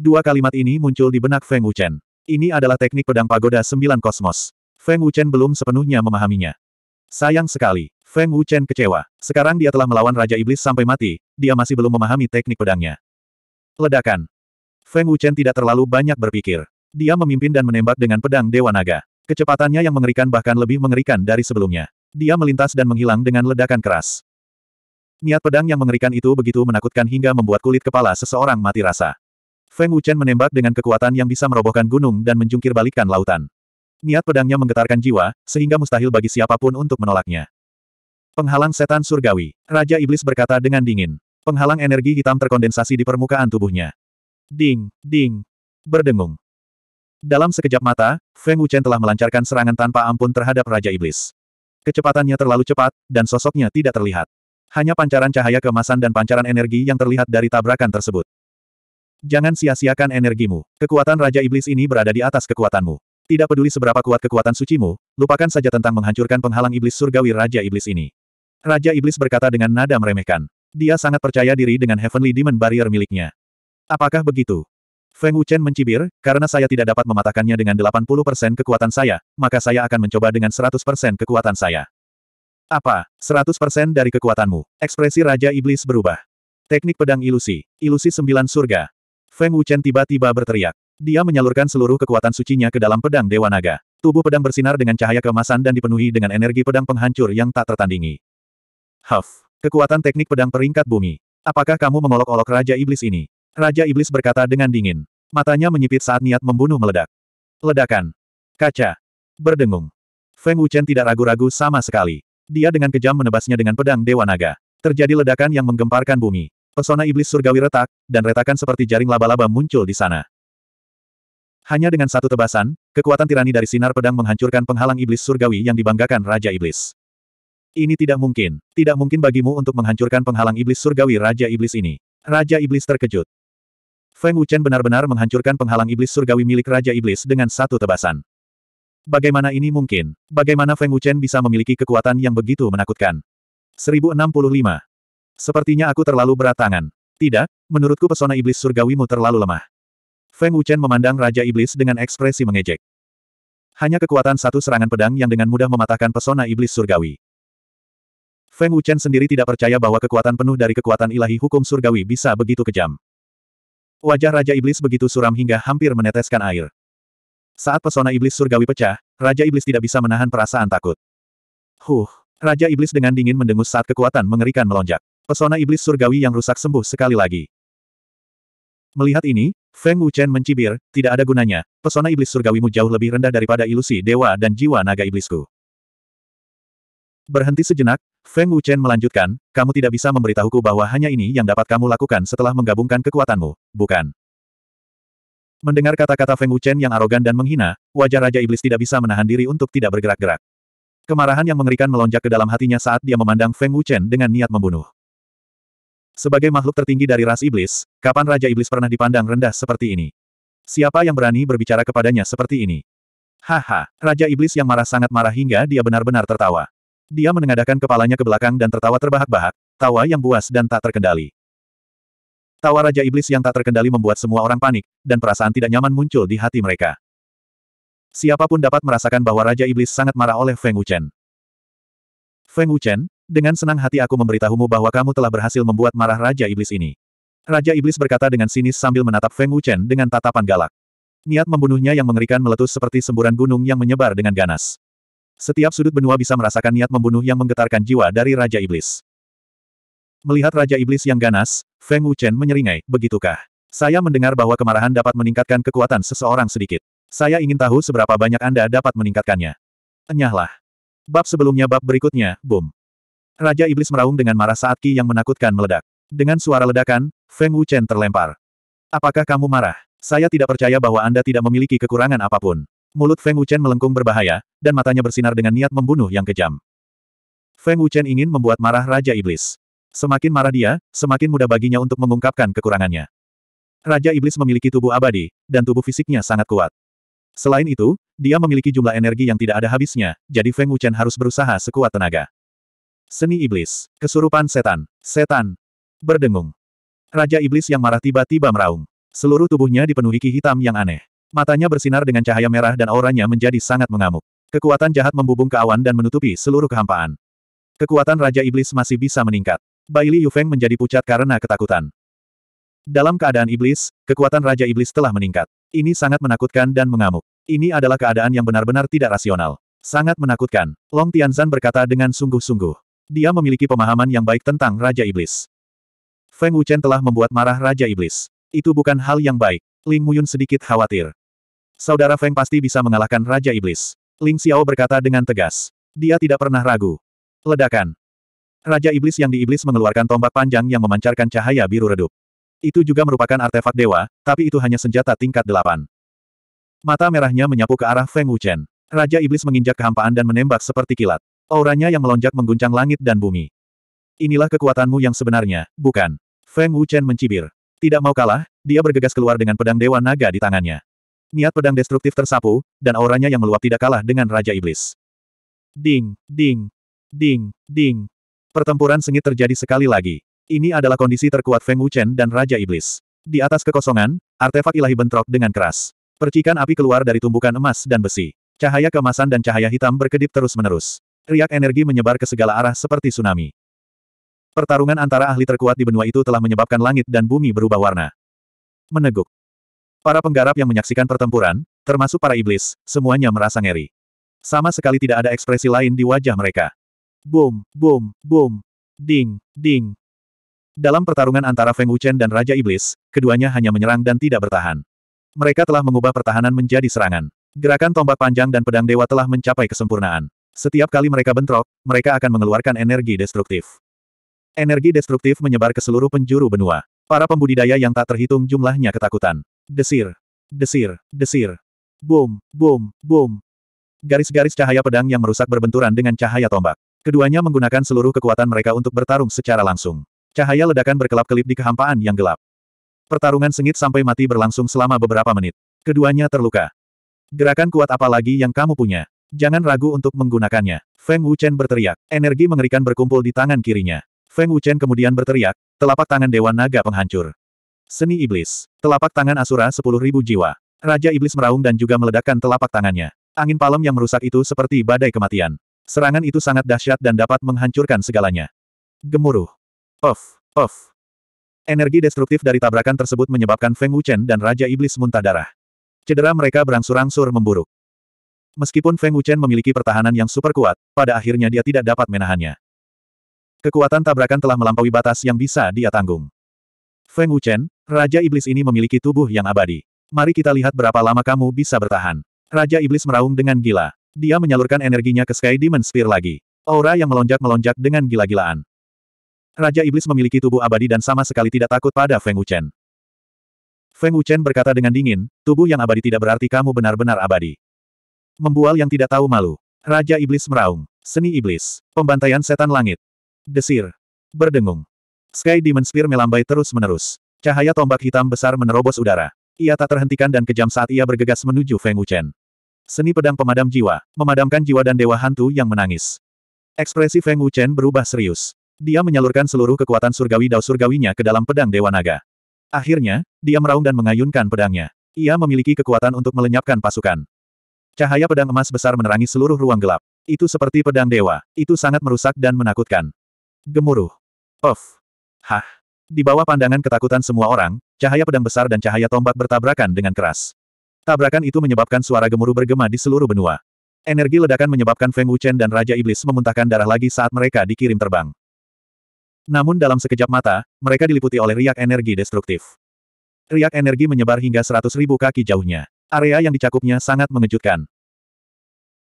Speaker 1: Dua kalimat ini muncul di benak Feng Wuchen. Ini adalah teknik pedang pagoda sembilan kosmos. Feng Wuchen belum sepenuhnya memahaminya. Sayang sekali, Feng Wuchen kecewa. Sekarang dia telah melawan Raja Iblis sampai mati, dia masih belum memahami teknik pedangnya. Ledakan. Feng Wuchen tidak terlalu banyak berpikir. Dia memimpin dan menembak dengan pedang Dewa Naga. Kecepatannya yang mengerikan bahkan lebih mengerikan dari sebelumnya. Dia melintas dan menghilang dengan ledakan keras. Niat pedang yang mengerikan itu begitu menakutkan hingga membuat kulit kepala seseorang mati rasa. Feng Wuchen menembak dengan kekuatan yang bisa merobohkan gunung dan menjungkir balikan lautan. Niat pedangnya menggetarkan jiwa, sehingga mustahil bagi siapapun untuk menolaknya. Penghalang setan surgawi. Raja Iblis berkata dengan dingin. Penghalang energi hitam terkondensasi di permukaan tubuhnya. Ding, ding. Berdengung. Dalam sekejap mata, Feng Wuchen telah melancarkan serangan tanpa ampun terhadap Raja Iblis. Kecepatannya terlalu cepat, dan sosoknya tidak terlihat. Hanya pancaran cahaya kemasan dan pancaran energi yang terlihat dari tabrakan tersebut. Jangan sia-siakan energimu. Kekuatan Raja Iblis ini berada di atas kekuatanmu. Tidak peduli seberapa kuat kekuatan sucimu, lupakan saja tentang menghancurkan penghalang iblis surgawi Raja Iblis ini. Raja Iblis berkata dengan nada meremehkan. Dia sangat percaya diri dengan Heavenly Demon Barrier miliknya. Apakah begitu? Feng Wuchen mencibir, karena saya tidak dapat mematahkannya dengan 80% kekuatan saya, maka saya akan mencoba dengan 100% kekuatan saya. Apa? 100% dari kekuatanmu. Ekspresi Raja Iblis berubah. Teknik pedang ilusi. Ilusi sembilan surga. Feng Wuchen tiba-tiba berteriak. Dia menyalurkan seluruh kekuatan sucinya ke dalam pedang Dewa Naga. Tubuh pedang bersinar dengan cahaya kemasan dan dipenuhi dengan energi pedang penghancur yang tak tertandingi. Huff! Kekuatan teknik pedang peringkat bumi. Apakah kamu mengolok-olok Raja Iblis ini? Raja Iblis berkata dengan dingin. Matanya menyipit saat niat membunuh meledak. Ledakan. Kaca. Berdengung. Feng Wuchen tidak ragu-ragu sama sekali. Dia dengan kejam menebasnya dengan pedang Dewa Naga. Terjadi ledakan yang menggemparkan bumi. Pesona iblis surgawi retak, dan retakan seperti jaring laba-laba muncul di sana. Hanya dengan satu tebasan, kekuatan tirani dari sinar pedang menghancurkan penghalang iblis surgawi yang dibanggakan Raja Iblis. Ini tidak mungkin. Tidak mungkin bagimu untuk menghancurkan penghalang iblis surgawi Raja Iblis ini. Raja Iblis terkejut. Feng Wuchen benar-benar menghancurkan penghalang iblis surgawi milik Raja Iblis dengan satu tebasan. Bagaimana ini mungkin? Bagaimana Feng Wuchen bisa memiliki kekuatan yang begitu menakutkan? 1065. Sepertinya aku terlalu berat tangan. Tidak, menurutku pesona iblis surgawimu terlalu lemah. Feng Wuchen memandang Raja Iblis dengan ekspresi mengejek. Hanya kekuatan satu serangan pedang yang dengan mudah mematahkan pesona iblis surgawi. Feng Wuchen sendiri tidak percaya bahwa kekuatan penuh dari kekuatan ilahi hukum surgawi bisa begitu kejam. Wajah Raja Iblis begitu suram hingga hampir meneteskan air. Saat pesona iblis surgawi pecah, Raja Iblis tidak bisa menahan perasaan takut. Huh, Raja Iblis dengan dingin mendengus saat kekuatan mengerikan melonjak pesona iblis surgawi yang rusak sembuh sekali lagi. Melihat ini, Feng Wuchen mencibir, tidak ada gunanya, pesona iblis surgawimu jauh lebih rendah daripada ilusi dewa dan jiwa naga iblisku. Berhenti sejenak, Feng Wuchen melanjutkan, kamu tidak bisa memberitahuku bahwa hanya ini yang dapat kamu lakukan setelah menggabungkan kekuatanmu, bukan? Mendengar kata-kata Feng Wuchen yang arogan dan menghina, wajah Raja Iblis tidak bisa menahan diri untuk tidak bergerak-gerak. Kemarahan yang mengerikan melonjak ke dalam hatinya saat dia memandang Feng Wuchen dengan niat membunuh. Sebagai makhluk tertinggi dari ras iblis, kapan Raja Iblis pernah dipandang rendah seperti ini? Siapa yang berani berbicara kepadanya seperti ini? Haha, Raja Iblis yang marah sangat marah hingga dia benar-benar tertawa. Dia menengadahkan kepalanya ke belakang dan tertawa terbahak-bahak, tawa yang buas dan tak terkendali. Tawa Raja Iblis yang tak terkendali membuat semua orang panik, dan perasaan tidak nyaman muncul di hati mereka. Siapapun dapat merasakan bahwa Raja Iblis sangat marah oleh Feng Wuchen. Feng Wuchen, dengan senang hati aku memberitahumu bahwa kamu telah berhasil membuat marah Raja Iblis ini. Raja Iblis berkata dengan sinis sambil menatap Feng Wuchen dengan tatapan galak. Niat membunuhnya yang mengerikan meletus seperti semburan gunung yang menyebar dengan ganas. Setiap sudut benua bisa merasakan niat membunuh yang menggetarkan jiwa dari Raja Iblis. Melihat Raja Iblis yang ganas, Feng Wuchen menyeringai, begitukah? Saya mendengar bahwa kemarahan dapat meningkatkan kekuatan seseorang sedikit. Saya ingin tahu seberapa banyak Anda dapat meningkatkannya. Enyahlah. Bab sebelumnya bab berikutnya, boom. Raja Iblis meraung dengan marah saat Ki yang menakutkan meledak. Dengan suara ledakan, Feng Wuchen terlempar. Apakah kamu marah? Saya tidak percaya bahwa Anda tidak memiliki kekurangan apapun. Mulut Feng Wuchen melengkung berbahaya, dan matanya bersinar dengan niat membunuh yang kejam. Feng Wuchen ingin membuat marah Raja Iblis. Semakin marah dia, semakin mudah baginya untuk mengungkapkan kekurangannya. Raja Iblis memiliki tubuh abadi, dan tubuh fisiknya sangat kuat. Selain itu, dia memiliki jumlah energi yang tidak ada habisnya, jadi Feng Wuchen harus berusaha sekuat tenaga. Seni Iblis. Kesurupan Setan. Setan. Berdengung. Raja Iblis yang marah tiba-tiba meraung. Seluruh tubuhnya dipenuhi ki hitam yang aneh. Matanya bersinar dengan cahaya merah dan auranya menjadi sangat mengamuk. Kekuatan jahat membubung ke awan dan menutupi seluruh kehampaan. Kekuatan Raja Iblis masih bisa meningkat. Baili Yufeng menjadi pucat karena ketakutan. Dalam keadaan iblis, kekuatan Raja Iblis telah meningkat. Ini sangat menakutkan dan mengamuk. Ini adalah keadaan yang benar-benar tidak rasional. Sangat menakutkan, Long Tianzan berkata dengan sungguh-sungguh. Dia memiliki pemahaman yang baik tentang Raja Iblis. Feng Wuchen telah membuat marah Raja Iblis. Itu bukan hal yang baik. Ling Muyun sedikit khawatir. Saudara Feng pasti bisa mengalahkan Raja Iblis. Ling Xiao berkata dengan tegas. Dia tidak pernah ragu. Ledakan. Raja Iblis yang diiblis mengeluarkan tombak panjang yang memancarkan cahaya biru redup. Itu juga merupakan artefak dewa, tapi itu hanya senjata tingkat delapan. Mata merahnya menyapu ke arah Feng Wuchen. Raja Iblis menginjak kehampaan dan menembak seperti kilat. Auranya yang melonjak mengguncang langit dan bumi. Inilah kekuatanmu yang sebenarnya, bukan? Feng Wuchen mencibir. Tidak mau kalah, dia bergegas keluar dengan pedang Dewa Naga di tangannya. Niat pedang destruktif tersapu, dan auranya yang meluap tidak kalah dengan Raja Iblis. Ding, ding, ding, ding. Pertempuran sengit terjadi sekali lagi. Ini adalah kondisi terkuat Feng Wuchen dan Raja Iblis. Di atas kekosongan, artefak ilahi bentrok dengan keras. Percikan api keluar dari tumbukan emas dan besi. Cahaya kemasan dan cahaya hitam berkedip terus-menerus. Riak energi menyebar ke segala arah seperti tsunami. Pertarungan antara ahli terkuat di benua itu telah menyebabkan langit dan bumi berubah warna. Meneguk. Para penggarap yang menyaksikan pertempuran, termasuk para iblis, semuanya merasa ngeri. Sama sekali tidak ada ekspresi lain di wajah mereka. Boom, boom, boom, ding, ding. Dalam pertarungan antara Feng Wuchen dan Raja Iblis, keduanya hanya menyerang dan tidak bertahan. Mereka telah mengubah pertahanan menjadi serangan. Gerakan tombak panjang dan pedang dewa telah mencapai kesempurnaan. Setiap kali mereka bentrok, mereka akan mengeluarkan energi destruktif. Energi destruktif menyebar ke seluruh penjuru benua. Para pembudidaya yang tak terhitung jumlahnya ketakutan. Desir, desir, desir. Boom, boom, boom. Garis-garis cahaya pedang yang merusak berbenturan dengan cahaya tombak. Keduanya menggunakan seluruh kekuatan mereka untuk bertarung secara langsung. Cahaya ledakan berkelap-kelip di kehampaan yang gelap. Pertarungan sengit sampai mati berlangsung selama beberapa menit. Keduanya terluka. Gerakan kuat apa lagi yang kamu punya? Jangan ragu untuk menggunakannya. Feng Wuchen berteriak. Energi mengerikan berkumpul di tangan kirinya. Feng Wuchen kemudian berteriak, telapak tangan Dewa Naga penghancur. Seni Iblis. Telapak tangan Asura 10.000 jiwa. Raja Iblis meraung dan juga meledakkan telapak tangannya. Angin palem yang merusak itu seperti badai kematian. Serangan itu sangat dahsyat dan dapat menghancurkan segalanya. Gemuruh. Of, of. Energi destruktif dari tabrakan tersebut menyebabkan Feng Wuchen dan Raja Iblis muntah darah. Cedera mereka berangsur-angsur memburuk. Meskipun Feng Wuchen memiliki pertahanan yang super kuat, pada akhirnya dia tidak dapat menahannya. Kekuatan tabrakan telah melampaui batas yang bisa dia tanggung. Feng Wuchen, Raja Iblis ini memiliki tubuh yang abadi. Mari kita lihat berapa lama kamu bisa bertahan. Raja Iblis meraung dengan gila. Dia menyalurkan energinya ke Sky Demon Spear lagi. Aura yang melonjak-melonjak dengan gila-gilaan. Raja Iblis memiliki tubuh abadi dan sama sekali tidak takut pada Feng Wuchen. Feng Wuchen berkata dengan dingin, tubuh yang abadi tidak berarti kamu benar-benar abadi. Membual yang tidak tahu malu. Raja Iblis meraung. Seni Iblis. Pembantaian setan langit. Desir. Berdengung. Sky Demon Spear melambai terus-menerus. Cahaya tombak hitam besar menerobos udara. Ia tak terhentikan dan kejam saat ia bergegas menuju Feng Wuchen. Seni pedang pemadam jiwa, memadamkan jiwa dan dewa hantu yang menangis. Ekspresi Feng Wuchen berubah serius. Dia menyalurkan seluruh kekuatan surgawi dao surgawinya ke dalam pedang dewa naga. Akhirnya, dia meraung dan mengayunkan pedangnya. Ia memiliki kekuatan untuk melenyapkan pasukan. Cahaya pedang emas besar menerangi seluruh ruang gelap. Itu seperti pedang dewa. Itu sangat merusak dan menakutkan. Gemuruh. Of. Hah. Di bawah pandangan ketakutan semua orang, cahaya pedang besar dan cahaya tombak bertabrakan dengan keras. Tabrakan itu menyebabkan suara gemuruh bergema di seluruh benua. Energi ledakan menyebabkan Feng Wuchen dan Raja Iblis memuntahkan darah lagi saat mereka dikirim terbang. Namun dalam sekejap mata, mereka diliputi oleh riak energi destruktif. Riak energi menyebar hingga seratus ribu kaki jauhnya. Area yang dicakupnya sangat mengejutkan.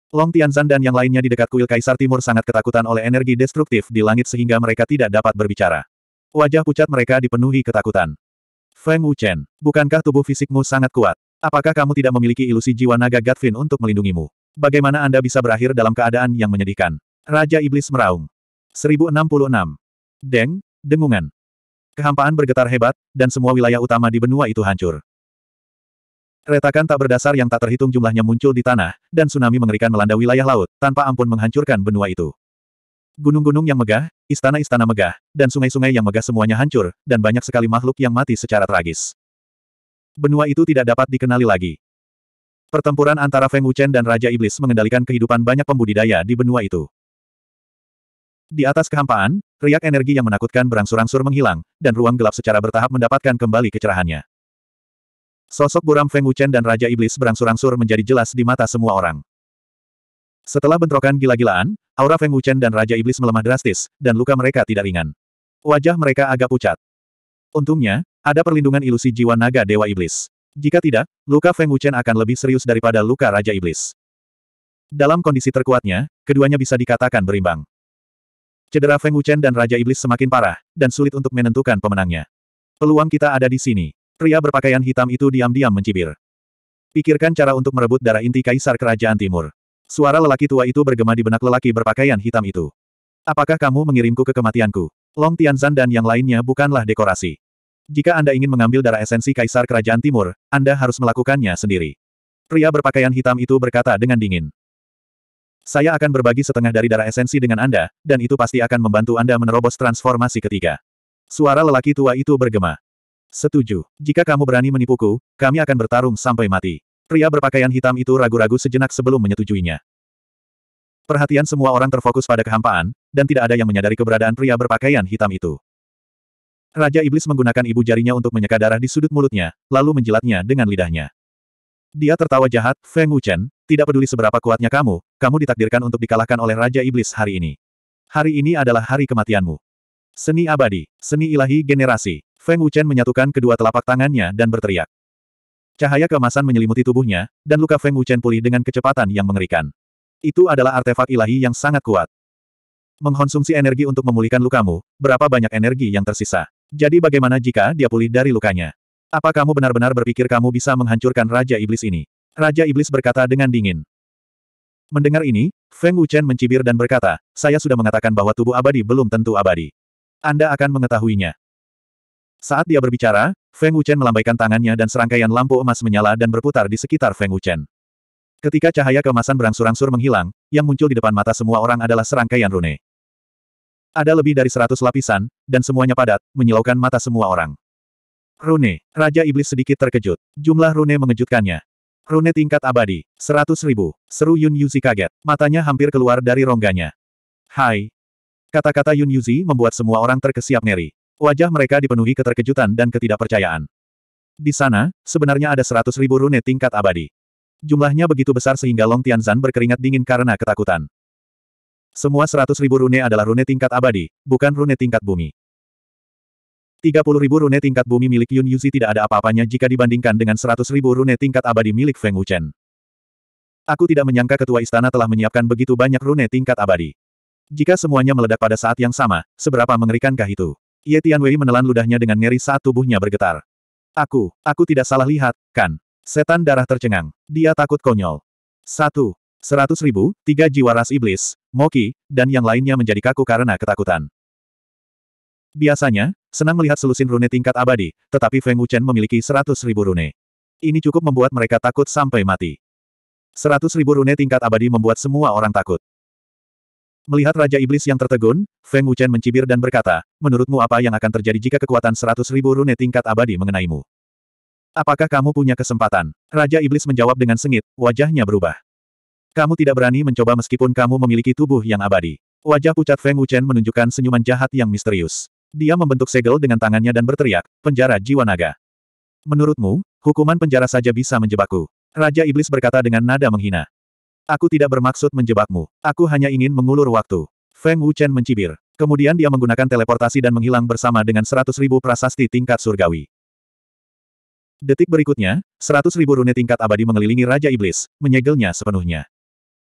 Speaker 1: Long Tianzan dan yang lainnya di dekat kuil Kaisar Timur sangat ketakutan oleh energi destruktif di langit sehingga mereka tidak dapat berbicara. Wajah pucat mereka dipenuhi ketakutan. Feng Wuchen, bukankah tubuh fisikmu sangat kuat? Apakah kamu tidak memiliki ilusi jiwa naga Gatvin untuk melindungimu? Bagaimana Anda bisa berakhir dalam keadaan yang menyedihkan? Raja Iblis Meraung. 1066. Deng, dengungan. Kehampaan bergetar hebat, dan semua wilayah utama di benua itu hancur. Retakan tak berdasar yang tak terhitung jumlahnya muncul di tanah, dan tsunami mengerikan melanda wilayah laut, tanpa ampun menghancurkan benua itu. Gunung-gunung yang megah, istana-istana megah, dan sungai-sungai yang megah semuanya hancur, dan banyak sekali makhluk yang mati secara tragis. Benua itu tidak dapat dikenali lagi. Pertempuran antara Feng Wuchen dan Raja Iblis mengendalikan kehidupan banyak pembudidaya di benua itu. Di atas kehampaan, riak energi yang menakutkan berangsur-angsur menghilang, dan ruang gelap secara bertahap mendapatkan kembali kecerahannya. Sosok buram Feng Wuchen dan Raja Iblis berangsur-angsur menjadi jelas di mata semua orang. Setelah bentrokan gila-gilaan, aura Feng Wuchen dan Raja Iblis melemah drastis, dan luka mereka tidak ringan. Wajah mereka agak pucat. Untungnya, ada perlindungan ilusi jiwa naga Dewa Iblis. Jika tidak, luka Feng Wuchen akan lebih serius daripada luka Raja Iblis. Dalam kondisi terkuatnya, keduanya bisa dikatakan berimbang. Cedera Feng Wuchen dan Raja Iblis semakin parah, dan sulit untuk menentukan pemenangnya. Peluang kita ada di sini. Pria berpakaian hitam itu diam-diam mencibir. Pikirkan cara untuk merebut darah inti kaisar kerajaan timur. Suara lelaki tua itu bergema di benak lelaki berpakaian hitam itu. Apakah kamu mengirimku ke kematianku? Long Tianzan dan yang lainnya bukanlah dekorasi. Jika Anda ingin mengambil darah esensi kaisar kerajaan timur, Anda harus melakukannya sendiri. Pria berpakaian hitam itu berkata dengan dingin. Saya akan berbagi setengah dari darah esensi dengan Anda, dan itu pasti akan membantu Anda menerobos transformasi ketiga. Suara lelaki tua itu bergema. Setuju. Jika kamu berani menipuku, kami akan bertarung sampai mati. Pria berpakaian hitam itu ragu-ragu sejenak sebelum menyetujuinya. Perhatian semua orang terfokus pada kehampaan, dan tidak ada yang menyadari keberadaan pria berpakaian hitam itu. Raja Iblis menggunakan ibu jarinya untuk menyeka darah di sudut mulutnya, lalu menjilatnya dengan lidahnya. Dia tertawa jahat, Feng Wuchen, tidak peduli seberapa kuatnya kamu, kamu ditakdirkan untuk dikalahkan oleh Raja Iblis hari ini. Hari ini adalah hari kematianmu. Seni abadi, seni ilahi generasi. Feng Wuchen menyatukan kedua telapak tangannya dan berteriak. Cahaya keemasan menyelimuti tubuhnya, dan luka Feng Wuchen pulih dengan kecepatan yang mengerikan. Itu adalah artefak ilahi yang sangat kuat. Mengkonsumsi energi untuk memulihkan lukamu, berapa banyak energi yang tersisa. Jadi bagaimana jika dia pulih dari lukanya? Apa kamu benar-benar berpikir kamu bisa menghancurkan Raja Iblis ini? Raja Iblis berkata dengan dingin. Mendengar ini, Feng Wuchen mencibir dan berkata, saya sudah mengatakan bahwa tubuh abadi belum tentu abadi. Anda akan mengetahuinya. Saat dia berbicara, Feng Wuchen melambaikan tangannya dan serangkaian lampu emas menyala dan berputar di sekitar Feng Wuchen. Ketika cahaya kemasan berangsur-angsur menghilang, yang muncul di depan mata semua orang adalah serangkaian rune. Ada lebih dari seratus lapisan, dan semuanya padat, menyilaukan mata semua orang. Rune, Raja Iblis sedikit terkejut. Jumlah rune mengejutkannya. Rune tingkat abadi, seratus ribu. Seru Yun Yuzi kaget, matanya hampir keluar dari rongganya. Hai. Kata-kata Yun Yuzi membuat semua orang terkesiap ngeri. Wajah mereka dipenuhi keterkejutan dan ketidakpercayaan. Di sana, sebenarnya ada seratus ribu rune tingkat abadi. Jumlahnya begitu besar sehingga Long Tianzan berkeringat dingin karena ketakutan. Semua seratus ribu rune adalah rune tingkat abadi, bukan rune tingkat bumi. Tiga puluh ribu rune tingkat bumi milik Yun Yuzi tidak ada apa-apanya jika dibandingkan dengan seratus ribu rune tingkat abadi milik Feng Wuchen. Aku tidak menyangka ketua istana telah menyiapkan begitu banyak rune tingkat abadi. Jika semuanya meledak pada saat yang sama, seberapa mengerikankah itu? Ye Tianwei menelan ludahnya dengan ngeri saat tubuhnya bergetar. Aku, aku tidak salah lihat, kan? Setan darah tercengang. Dia takut konyol. Satu, seratus ribu, tiga jiwa ras iblis, Moki, dan yang lainnya menjadi kaku karena ketakutan. Biasanya, senang melihat selusin rune tingkat abadi, tetapi Feng Wuchen memiliki seratus ribu rune. Ini cukup membuat mereka takut sampai mati. Seratus ribu rune tingkat abadi membuat semua orang takut. Melihat Raja Iblis yang tertegun, Feng Wuchen mencibir dan berkata, menurutmu apa yang akan terjadi jika kekuatan seratus ribu rune tingkat abadi mengenaimu? Apakah kamu punya kesempatan? Raja Iblis menjawab dengan sengit, wajahnya berubah. Kamu tidak berani mencoba meskipun kamu memiliki tubuh yang abadi. Wajah pucat Feng Wuchen menunjukkan senyuman jahat yang misterius. Dia membentuk segel dengan tangannya dan berteriak, penjara jiwa naga. Menurutmu, hukuman penjara saja bisa menjebakku. Raja Iblis berkata dengan nada menghina. Aku tidak bermaksud menjebakmu. Aku hanya ingin mengulur waktu. Feng Wuchen mencibir. Kemudian dia menggunakan teleportasi dan menghilang bersama dengan seratus ribu prasasti tingkat surgawi. Detik berikutnya, seratus ribu rune tingkat abadi mengelilingi Raja Iblis, menyegelnya sepenuhnya.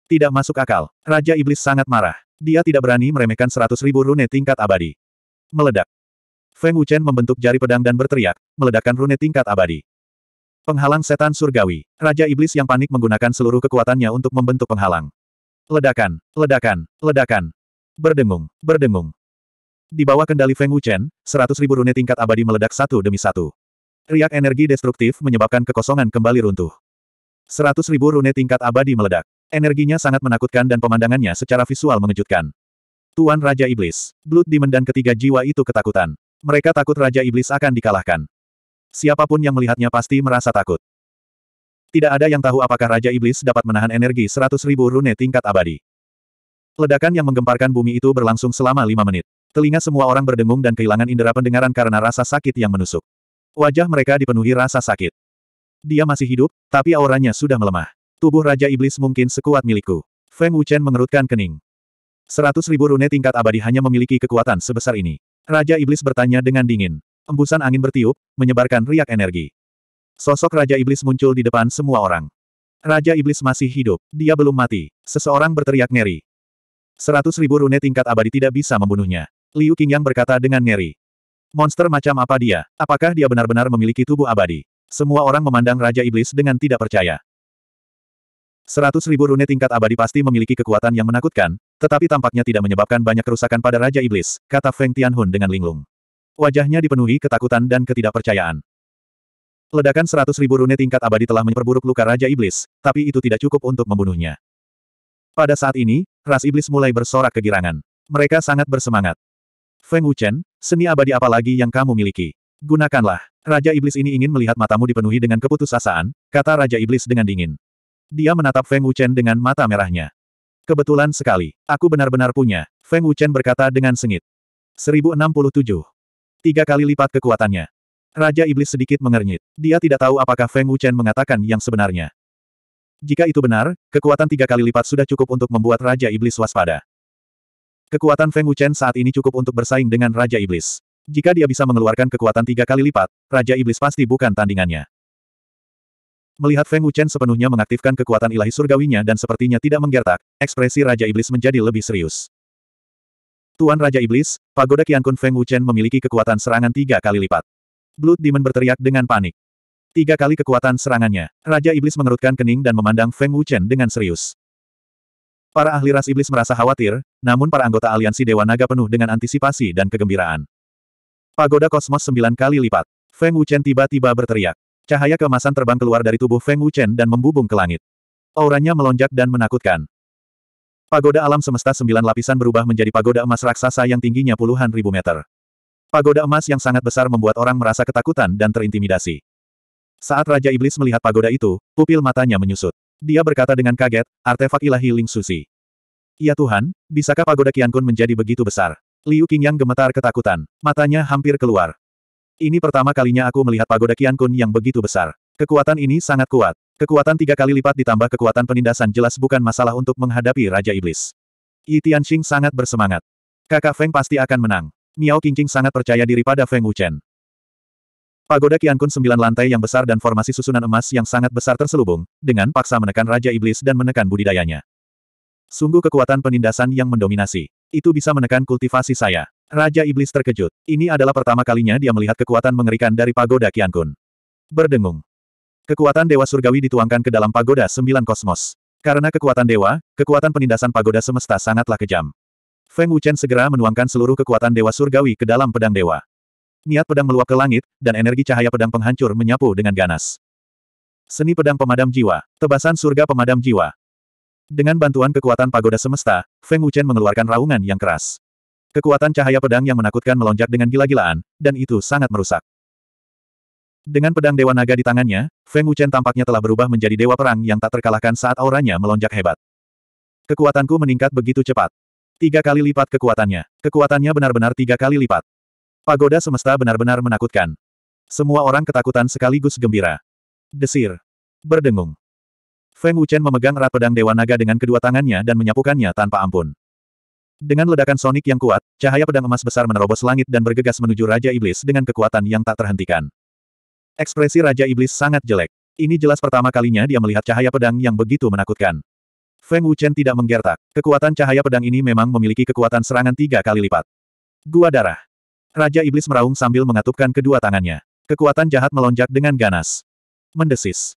Speaker 1: Tidak masuk akal, Raja Iblis sangat marah. Dia tidak berani meremehkan seratus ribu rune tingkat abadi. Meledak. Feng Wuchen membentuk jari pedang dan berteriak, meledakkan rune tingkat abadi. Penghalang setan surgawi. Raja iblis yang panik menggunakan seluruh kekuatannya untuk membentuk penghalang. Ledakan, ledakan, ledakan. Berdengung, berdengung. Di bawah kendali Feng Wuchen, seratus ribu rune tingkat abadi meledak satu demi satu. Riak energi destruktif menyebabkan kekosongan kembali runtuh. Seratus ribu rune tingkat abadi meledak. Energinya sangat menakutkan dan pemandangannya secara visual mengejutkan. Tuan Raja Iblis, Blood Demon dan ketiga jiwa itu ketakutan. Mereka takut Raja Iblis akan dikalahkan. Siapapun yang melihatnya pasti merasa takut. Tidak ada yang tahu apakah Raja Iblis dapat menahan energi 100.000 ribu rune tingkat abadi. Ledakan yang menggemparkan bumi itu berlangsung selama lima menit. Telinga semua orang berdengung dan kehilangan indera pendengaran karena rasa sakit yang menusuk. Wajah mereka dipenuhi rasa sakit. Dia masih hidup, tapi auranya sudah melemah. Tubuh Raja Iblis mungkin sekuat milikku. Feng Wuchen mengerutkan kening. Seratus ribu rune tingkat abadi hanya memiliki kekuatan sebesar ini. Raja Iblis bertanya dengan dingin. Embusan angin bertiup, menyebarkan riak energi. Sosok Raja Iblis muncul di depan semua orang. Raja Iblis masih hidup, dia belum mati. Seseorang berteriak ngeri. Seratus ribu rune tingkat abadi tidak bisa membunuhnya. Liu Qingyang berkata dengan ngeri. Monster macam apa dia? Apakah dia benar-benar memiliki tubuh abadi? Semua orang memandang Raja Iblis dengan tidak percaya. Seratus ribu rune tingkat abadi pasti memiliki kekuatan yang menakutkan, tetapi tampaknya tidak menyebabkan banyak kerusakan pada Raja Iblis, kata Feng Tianhun dengan linglung. Wajahnya dipenuhi ketakutan dan ketidakpercayaan. Ledakan seratus ribu rune tingkat abadi telah memperburuk luka Raja Iblis, tapi itu tidak cukup untuk membunuhnya. Pada saat ini, ras iblis mulai bersorak kegirangan. Mereka sangat bersemangat. Feng Wuchen, seni abadi apa lagi yang kamu miliki? Gunakanlah. Raja Iblis ini ingin melihat matamu dipenuhi dengan keputusasaan, kata Raja Iblis dengan dingin. Dia menatap Feng Wuchen dengan mata merahnya. Kebetulan sekali, aku benar-benar punya, Feng Wuchen berkata dengan sengit. 1067. Tiga kali lipat kekuatannya. Raja Iblis sedikit mengernyit. Dia tidak tahu apakah Feng Wuchen mengatakan yang sebenarnya. Jika itu benar, kekuatan tiga kali lipat sudah cukup untuk membuat Raja Iblis waspada. Kekuatan Feng Wuchen saat ini cukup untuk bersaing dengan Raja Iblis. Jika dia bisa mengeluarkan kekuatan tiga kali lipat, Raja Iblis pasti bukan tandingannya. Melihat Feng Wuchen sepenuhnya mengaktifkan kekuatan ilahi surgawinya dan sepertinya tidak menggertak, ekspresi Raja Iblis menjadi lebih serius. Tuan Raja Iblis, pagoda Qiankun Feng Wuchen memiliki kekuatan serangan tiga kali lipat. Blood Demon berteriak dengan panik. Tiga kali kekuatan serangannya, Raja Iblis mengerutkan kening dan memandang Feng Wuchen dengan serius. Para ahli ras iblis merasa khawatir, namun para anggota aliansi Dewa Naga penuh dengan antisipasi dan kegembiraan. Pagoda kosmos sembilan kali lipat. Feng Wuchen tiba-tiba berteriak. Cahaya kemasan terbang keluar dari tubuh Feng Wuchen dan membubung ke langit. Auranya melonjak dan menakutkan. Pagoda alam semesta sembilan lapisan berubah menjadi pagoda emas raksasa yang tingginya puluhan ribu meter. Pagoda emas yang sangat besar membuat orang merasa ketakutan dan terintimidasi. Saat Raja Iblis melihat pagoda itu, pupil matanya menyusut. Dia berkata dengan kaget, artefak ilahi Ling Susi. Ya Tuhan, bisakah pagoda Qiankun menjadi begitu besar? Liu Qingyang gemetar ketakutan. Matanya hampir keluar. Ini pertama kalinya aku melihat pagoda Qiankun yang begitu besar. Kekuatan ini sangat kuat. Kekuatan tiga kali lipat ditambah kekuatan penindasan jelas bukan masalah untuk menghadapi Raja Iblis. Yi Tianxing sangat bersemangat. Kakak Feng pasti akan menang. Miao Qingqing sangat percaya diri pada Feng Wuchen. Pagoda Qiankun sembilan lantai yang besar dan formasi susunan emas yang sangat besar terselubung, dengan paksa menekan Raja Iblis dan menekan budidayanya. Sungguh kekuatan penindasan yang mendominasi. Itu bisa menekan kultivasi saya. Raja Iblis terkejut. Ini adalah pertama kalinya dia melihat kekuatan mengerikan dari Pagoda Qiankun. Berdengung. Kekuatan Dewa Surgawi dituangkan ke dalam pagoda sembilan kosmos. Karena kekuatan Dewa, kekuatan penindasan pagoda semesta sangatlah kejam. Feng Wuchen segera menuangkan seluruh kekuatan Dewa Surgawi ke dalam pedang Dewa. Niat pedang meluap ke langit, dan energi cahaya pedang penghancur menyapu dengan ganas. Seni pedang pemadam jiwa, tebasan surga pemadam jiwa. Dengan bantuan kekuatan pagoda semesta, Feng Wuchen mengeluarkan raungan yang keras. Kekuatan cahaya pedang yang menakutkan melonjak dengan gila-gilaan, dan itu sangat merusak. Dengan pedang Dewa Naga di tangannya, Feng Wuchen tampaknya telah berubah menjadi dewa perang yang tak terkalahkan saat auranya melonjak hebat. Kekuatanku meningkat begitu cepat. Tiga kali lipat kekuatannya. Kekuatannya benar-benar tiga kali lipat. Pagoda semesta benar-benar menakutkan. Semua orang ketakutan sekaligus gembira. Desir. Berdengung. Feng Wuchen memegang erat pedang Dewa Naga dengan kedua tangannya dan menyapukannya tanpa ampun. Dengan ledakan sonik yang kuat, cahaya pedang emas besar menerobos langit dan bergegas menuju Raja Iblis dengan kekuatan yang tak terhentikan. Ekspresi Raja Iblis sangat jelek. Ini jelas pertama kalinya dia melihat cahaya pedang yang begitu menakutkan. Feng Wuchen tidak menggertak. Kekuatan cahaya pedang ini memang memiliki kekuatan serangan tiga kali lipat. Gua darah. Raja Iblis meraung sambil mengatupkan kedua tangannya. Kekuatan jahat melonjak dengan ganas. Mendesis.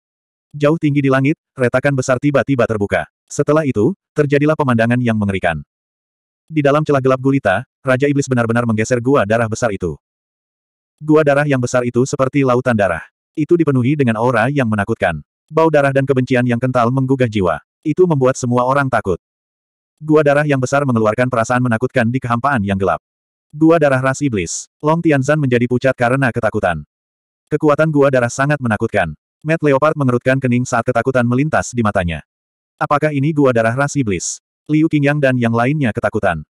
Speaker 1: Jauh tinggi di langit, retakan besar tiba-tiba terbuka. Setelah itu, terjadilah pemandangan yang mengerikan. Di dalam celah gelap gulita, Raja Iblis benar-benar menggeser gua darah besar itu. Gua darah yang besar itu seperti lautan darah. Itu dipenuhi dengan aura yang menakutkan. Bau darah dan kebencian yang kental menggugah jiwa. Itu membuat semua orang takut. Gua darah yang besar mengeluarkan perasaan menakutkan di kehampaan yang gelap. Gua darah ras iblis. Long Tianzan menjadi pucat karena ketakutan. Kekuatan gua darah sangat menakutkan. Matt Leopard mengerutkan kening saat ketakutan melintas di matanya. Apakah ini gua darah ras iblis? Liu Qingyang dan yang lainnya ketakutan.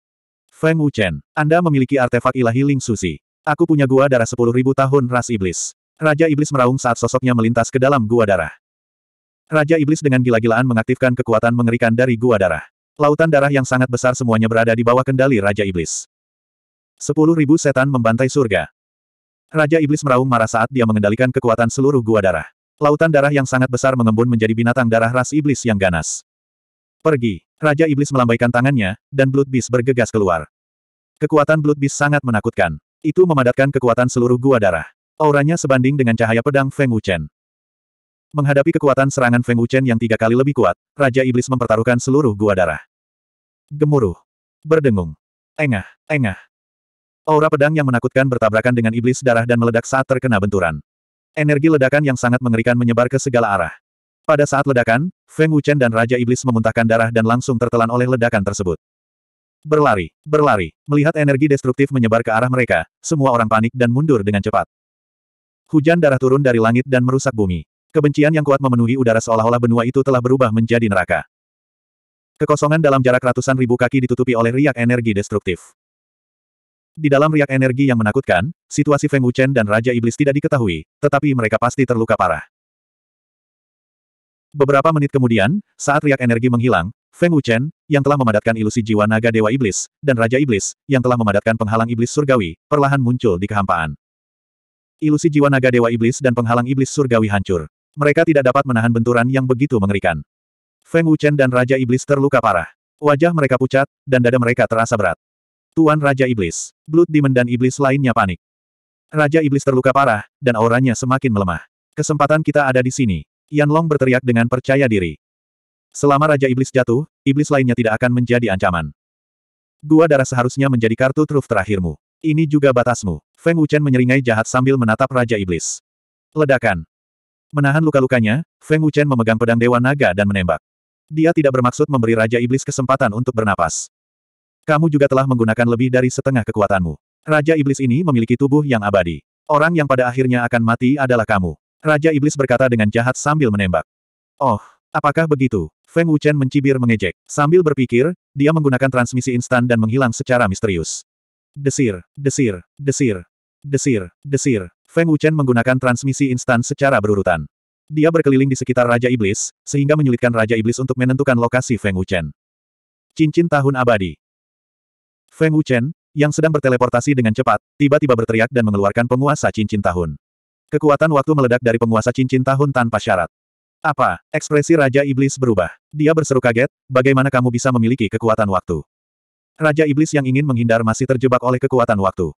Speaker 1: Feng Wuchen, Anda memiliki artefak ilahi Ling Susi. Aku punya gua darah sepuluh ribu tahun ras iblis. Raja Iblis meraung saat sosoknya melintas ke dalam gua darah. Raja Iblis dengan gila-gilaan mengaktifkan kekuatan mengerikan dari gua darah. Lautan darah yang sangat besar semuanya berada di bawah kendali Raja Iblis. Sepuluh ribu setan membantai surga. Raja Iblis meraung marah saat dia mengendalikan kekuatan seluruh gua darah. Lautan darah yang sangat besar mengembun menjadi binatang darah ras iblis yang ganas. Pergi. Raja Iblis melambaikan tangannya, dan Blood Beast bergegas keluar. Kekuatan Blood Beast sangat menakutkan. Itu memadatkan kekuatan seluruh gua darah. Auranya sebanding dengan cahaya pedang Feng Wuchen. Menghadapi kekuatan serangan Feng Wuchen yang tiga kali lebih kuat, Raja Iblis mempertaruhkan seluruh gua darah. Gemuruh. Berdengung. Engah, engah. Aura pedang yang menakutkan bertabrakan dengan iblis darah dan meledak saat terkena benturan. Energi ledakan yang sangat mengerikan menyebar ke segala arah. Pada saat ledakan, Feng Wuchen dan Raja Iblis memuntahkan darah dan langsung tertelan oleh ledakan tersebut. Berlari, berlari, melihat energi destruktif menyebar ke arah mereka, semua orang panik dan mundur dengan cepat. Hujan darah turun dari langit dan merusak bumi. Kebencian yang kuat memenuhi udara seolah-olah benua itu telah berubah menjadi neraka. Kekosongan dalam jarak ratusan ribu kaki ditutupi oleh riak energi destruktif. Di dalam riak energi yang menakutkan, situasi Feng Wuchen dan Raja Iblis tidak diketahui, tetapi mereka pasti terluka parah. Beberapa menit kemudian, saat riak energi menghilang, Feng Wuchen, yang telah memadatkan ilusi jiwa naga Dewa Iblis, dan Raja Iblis, yang telah memadatkan penghalang iblis surgawi, perlahan muncul di kehampaan. Ilusi jiwa naga Dewa Iblis dan penghalang iblis surgawi hancur. Mereka tidak dapat menahan benturan yang begitu mengerikan. Feng Wuchen dan Raja Iblis terluka parah. Wajah mereka pucat, dan dada mereka terasa berat. Tuan Raja Iblis, Blood Demon dan Iblis lainnya panik. Raja Iblis terluka parah, dan auranya semakin melemah. Kesempatan kita ada di sini. Yan Long berteriak dengan percaya diri. Selama Raja Iblis jatuh, iblis lainnya tidak akan menjadi ancaman. Gua darah seharusnya menjadi kartu truf terakhirmu. Ini juga batasmu. Feng Wuchen menyeringai jahat sambil menatap Raja Iblis. Ledakan. Menahan luka-lukanya, Feng Wuchen memegang pedang Dewa Naga dan menembak. Dia tidak bermaksud memberi Raja Iblis kesempatan untuk bernapas. Kamu juga telah menggunakan lebih dari setengah kekuatanmu. Raja Iblis ini memiliki tubuh yang abadi. Orang yang pada akhirnya akan mati adalah kamu. Raja Iblis berkata dengan jahat sambil menembak. Oh, Apakah begitu? Feng Wuchen mencibir mengejek. Sambil berpikir, dia menggunakan transmisi instan dan menghilang secara misterius. Desir, desir, desir, desir, desir. Feng Wuchen menggunakan transmisi instan secara berurutan. Dia berkeliling di sekitar Raja Iblis, sehingga menyulitkan Raja Iblis untuk menentukan lokasi Feng Wuchen. Cincin Tahun Abadi Feng Wuchen, yang sedang berteleportasi dengan cepat, tiba-tiba berteriak dan mengeluarkan penguasa cincin tahun. Kekuatan waktu meledak dari penguasa cincin tahun tanpa syarat. Apa? Ekspresi Raja Iblis berubah. Dia berseru kaget, bagaimana kamu bisa memiliki kekuatan waktu? Raja Iblis yang ingin menghindar masih terjebak oleh kekuatan waktu.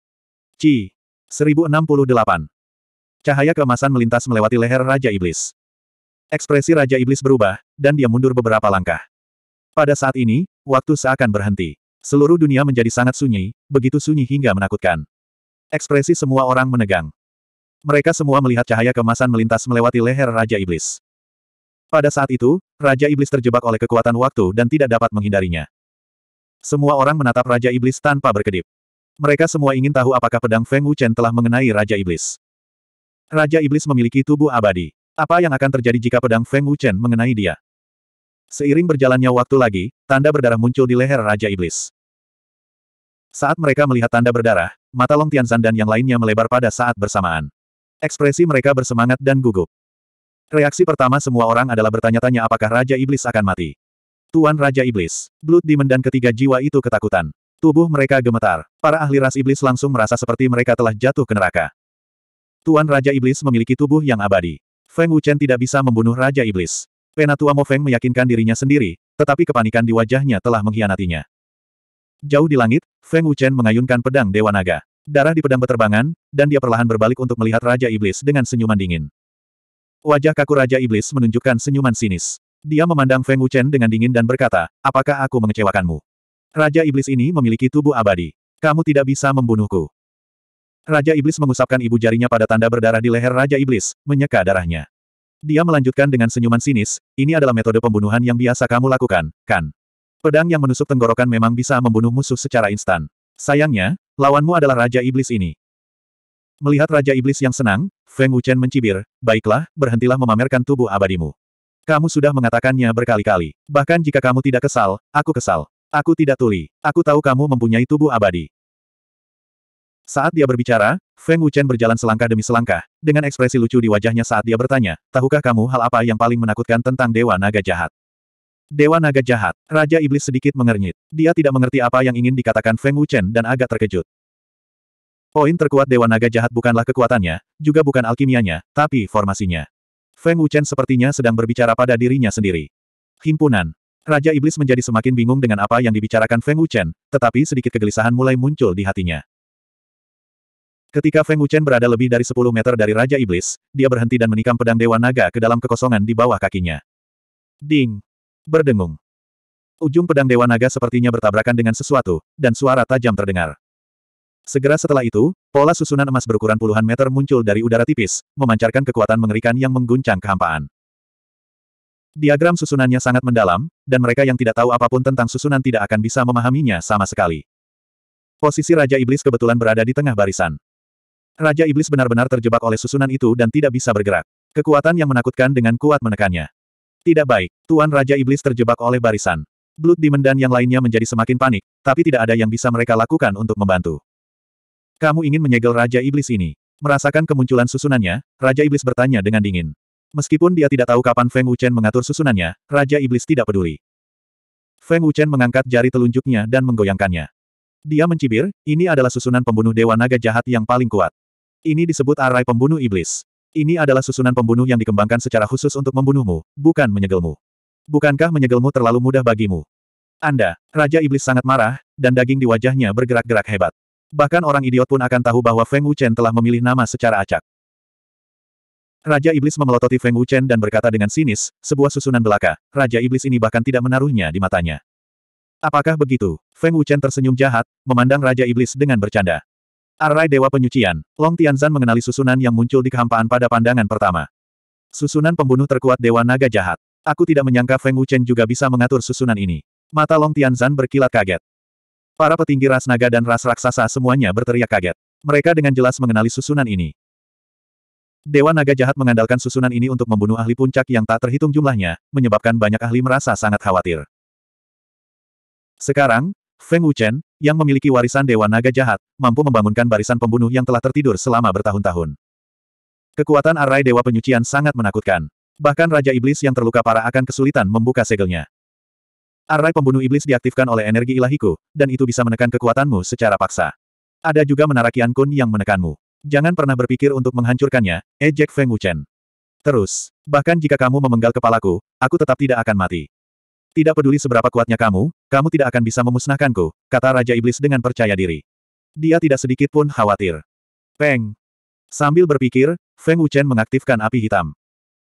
Speaker 1: Ci. 1068. Cahaya keemasan melintas melewati leher Raja Iblis. Ekspresi Raja Iblis berubah, dan dia mundur beberapa langkah. Pada saat ini, waktu seakan berhenti. Seluruh dunia menjadi sangat sunyi, begitu sunyi hingga menakutkan. Ekspresi semua orang menegang. Mereka semua melihat cahaya kemasan melintas melewati leher Raja Iblis. Pada saat itu, Raja Iblis terjebak oleh kekuatan waktu dan tidak dapat menghindarinya. Semua orang menatap Raja Iblis tanpa berkedip. Mereka semua ingin tahu apakah pedang Feng Wuchen telah mengenai Raja Iblis. Raja Iblis memiliki tubuh abadi. Apa yang akan terjadi jika pedang Feng Wuchen mengenai dia? Seiring berjalannya waktu lagi, tanda berdarah muncul di leher Raja Iblis. Saat mereka melihat tanda berdarah, mata Long Tianzan dan yang lainnya melebar pada saat bersamaan. Ekspresi mereka bersemangat dan gugup. Reaksi pertama semua orang adalah bertanya-tanya apakah Raja Iblis akan mati. Tuan Raja Iblis, Blood Demon dan ketiga jiwa itu ketakutan. Tubuh mereka gemetar. Para ahli ras iblis langsung merasa seperti mereka telah jatuh ke neraka. Tuan Raja Iblis memiliki tubuh yang abadi. Feng Wuchen tidak bisa membunuh Raja Iblis. Penatua Mo Feng meyakinkan dirinya sendiri, tetapi kepanikan di wajahnya telah mengkhianatinya. Jauh di langit, Feng Wuchen mengayunkan pedang Dewa Naga. Darah di pedang berterbangan, dan dia perlahan berbalik untuk melihat Raja Iblis dengan senyuman dingin. Wajah kaku Raja Iblis menunjukkan senyuman sinis. Dia memandang Feng Wuchen dengan dingin dan berkata, apakah aku mengecewakanmu? Raja Iblis ini memiliki tubuh abadi. Kamu tidak bisa membunuhku. Raja Iblis mengusapkan ibu jarinya pada tanda berdarah di leher Raja Iblis, menyeka darahnya. Dia melanjutkan dengan senyuman sinis, ini adalah metode pembunuhan yang biasa kamu lakukan, kan? Pedang yang menusuk tenggorokan memang bisa membunuh musuh secara instan. Sayangnya, lawanmu adalah Raja Iblis ini. Melihat Raja Iblis yang senang, Feng Wuchen mencibir, baiklah, berhentilah memamerkan tubuh abadimu. Kamu sudah mengatakannya berkali-kali. Bahkan jika kamu tidak kesal, aku kesal. Aku tidak tuli. Aku tahu kamu mempunyai tubuh abadi. Saat dia berbicara, Feng Wuchen berjalan selangkah demi selangkah, dengan ekspresi lucu di wajahnya saat dia bertanya, tahukah kamu hal apa yang paling menakutkan tentang Dewa Naga Jahat? Dewa Naga Jahat, Raja Iblis sedikit mengernyit. Dia tidak mengerti apa yang ingin dikatakan Feng Wuchen dan agak terkejut. Poin terkuat Dewa Naga Jahat bukanlah kekuatannya, juga bukan alkimianya, tapi formasinya. Feng Wuchen sepertinya sedang berbicara pada dirinya sendiri. Himpunan. Raja Iblis menjadi semakin bingung dengan apa yang dibicarakan Feng Wuchen, tetapi sedikit kegelisahan mulai muncul di hatinya. Ketika Feng Wuchen berada lebih dari 10 meter dari Raja Iblis, dia berhenti dan menikam pedang Dewa Naga ke dalam kekosongan di bawah kakinya. Ding! Berdengung. Ujung pedang Dewa Naga sepertinya bertabrakan dengan sesuatu, dan suara tajam terdengar. Segera setelah itu, pola susunan emas berukuran puluhan meter muncul dari udara tipis, memancarkan kekuatan mengerikan yang mengguncang kehampaan. Diagram susunannya sangat mendalam, dan mereka yang tidak tahu apapun tentang susunan tidak akan bisa memahaminya sama sekali. Posisi Raja Iblis kebetulan berada di tengah barisan. Raja Iblis benar-benar terjebak oleh susunan itu dan tidak bisa bergerak. Kekuatan yang menakutkan dengan kuat menekannya. Tidak baik, Tuan Raja Iblis terjebak oleh barisan. Blood Demon dan yang lainnya menjadi semakin panik, tapi tidak ada yang bisa mereka lakukan untuk membantu. Kamu ingin menyegel Raja Iblis ini. Merasakan kemunculan susunannya, Raja Iblis bertanya dengan dingin. Meskipun dia tidak tahu kapan Feng Wuchen mengatur susunannya, Raja Iblis tidak peduli. Feng Wuchen mengangkat jari telunjuknya dan menggoyangkannya. Dia mencibir, ini adalah susunan pembunuh Dewa Naga jahat yang paling kuat. Ini disebut arai pembunuh iblis. Ini adalah susunan pembunuh yang dikembangkan secara khusus untuk membunuhmu, bukan menyegelmu. Bukankah menyegelmu terlalu mudah bagimu? Anda, Raja Iblis sangat marah, dan daging di wajahnya bergerak-gerak hebat. Bahkan orang idiot pun akan tahu bahwa Feng Wuchen telah memilih nama secara acak. Raja Iblis memelototi Feng Wuchen dan berkata dengan sinis, sebuah susunan belaka, Raja Iblis ini bahkan tidak menaruhnya di matanya. Apakah begitu? Feng Wuchen tersenyum jahat, memandang Raja Iblis dengan bercanda. Arai Dewa Penyucian, Long Tianzan mengenali susunan yang muncul di kehampaan pada pandangan pertama. Susunan pembunuh terkuat Dewa Naga Jahat. Aku tidak menyangka Feng Wuchen juga bisa mengatur susunan ini. Mata Long Tianzan berkilat kaget. Para petinggi ras naga dan ras raksasa semuanya berteriak kaget. Mereka dengan jelas mengenali susunan ini. Dewa naga jahat mengandalkan susunan ini untuk membunuh ahli puncak yang tak terhitung jumlahnya, menyebabkan banyak ahli merasa sangat khawatir. Sekarang, Feng Wuchen, yang memiliki warisan Dewa Naga Jahat, mampu membangunkan barisan pembunuh yang telah tertidur selama bertahun-tahun. Kekuatan arai Dewa Penyucian sangat menakutkan. Bahkan Raja Iblis yang terluka parah akan kesulitan membuka segelnya. Array pembunuh iblis diaktifkan oleh energi ilahiku, dan itu bisa menekan kekuatanmu secara paksa. Ada juga menara Kian Kun yang menekanmu. Jangan pernah berpikir untuk menghancurkannya, ejek eh Feng Wuchen. Terus, bahkan jika kamu memenggal kepalaku, aku tetap tidak akan mati. Tidak peduli seberapa kuatnya kamu, kamu tidak akan bisa memusnahkanku, kata Raja Iblis dengan percaya diri. Dia tidak sedikit pun khawatir. Peng! Sambil berpikir, Feng Wuchen mengaktifkan api hitam.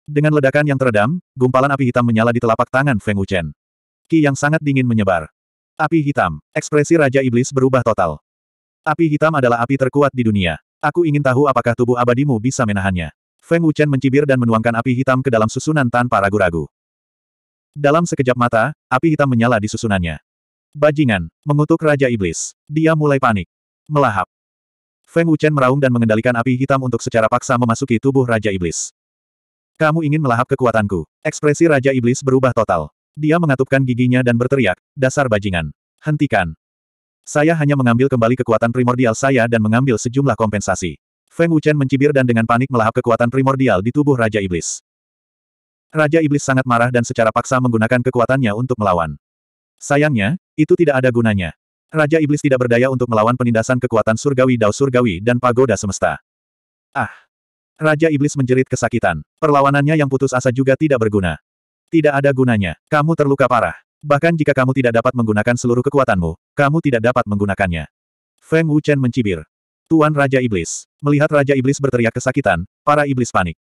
Speaker 1: Dengan ledakan yang teredam, gumpalan api hitam menyala di telapak tangan Feng Wuchen. Ki yang sangat dingin menyebar. Api hitam. Ekspresi Raja Iblis berubah total. Api hitam adalah api terkuat di dunia. Aku ingin tahu apakah tubuh abadimu bisa menahannya. Feng Wuchen mencibir dan menuangkan api hitam ke dalam susunan tanpa ragu-ragu. Dalam sekejap mata, api hitam menyala di susunannya. Bajingan, mengutuk Raja Iblis. Dia mulai panik. Melahap. Feng Wuchen meraung dan mengendalikan api hitam untuk secara paksa memasuki tubuh Raja Iblis. Kamu ingin melahap kekuatanku. Ekspresi Raja Iblis berubah total. Dia mengatupkan giginya dan berteriak, dasar bajingan. Hentikan. Saya hanya mengambil kembali kekuatan primordial saya dan mengambil sejumlah kompensasi. Feng Wuchen mencibir dan dengan panik melahap kekuatan primordial di tubuh Raja Iblis. Raja Iblis sangat marah dan secara paksa menggunakan kekuatannya untuk melawan. Sayangnya, itu tidak ada gunanya. Raja Iblis tidak berdaya untuk melawan penindasan kekuatan surgawi Dao Surgawi dan Pagoda Semesta. Ah! Raja Iblis menjerit kesakitan. Perlawanannya yang putus asa juga tidak berguna. Tidak ada gunanya. Kamu terluka parah. Bahkan jika kamu tidak dapat menggunakan seluruh kekuatanmu, kamu tidak dapat menggunakannya. Feng Wuchen mencibir. Tuan Raja Iblis. Melihat Raja Iblis berteriak kesakitan, para iblis panik.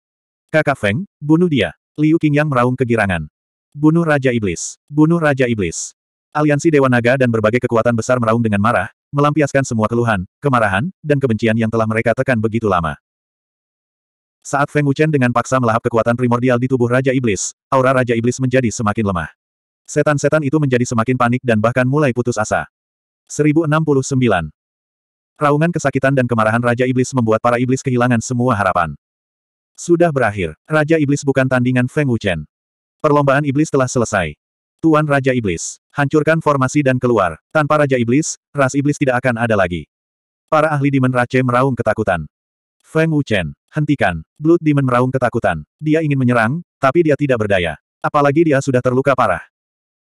Speaker 1: Kakak Feng, bunuh dia. Liu Qingyang meraung kegirangan. Bunuh Raja Iblis. Bunuh Raja Iblis. Aliansi Dewa Naga dan berbagai kekuatan besar meraung dengan marah, melampiaskan semua keluhan, kemarahan, dan kebencian yang telah mereka tekan begitu lama. Saat Feng Wuchen dengan paksa melahap kekuatan primordial di tubuh Raja Iblis, aura Raja Iblis menjadi semakin lemah. Setan-setan itu menjadi semakin panik dan bahkan mulai putus asa. 1069. Raungan kesakitan dan kemarahan Raja Iblis membuat para iblis kehilangan semua harapan. Sudah berakhir, Raja Iblis bukan tandingan Feng Wuchen. Perlombaan iblis telah selesai. Tuan Raja Iblis, hancurkan formasi dan keluar. Tanpa Raja Iblis, ras iblis tidak akan ada lagi. Para ahli di menrace meraung ketakutan. Feng Wuchen, Hentikan. Blood Demon meraung ketakutan. Dia ingin menyerang, tapi dia tidak berdaya. Apalagi dia sudah terluka parah.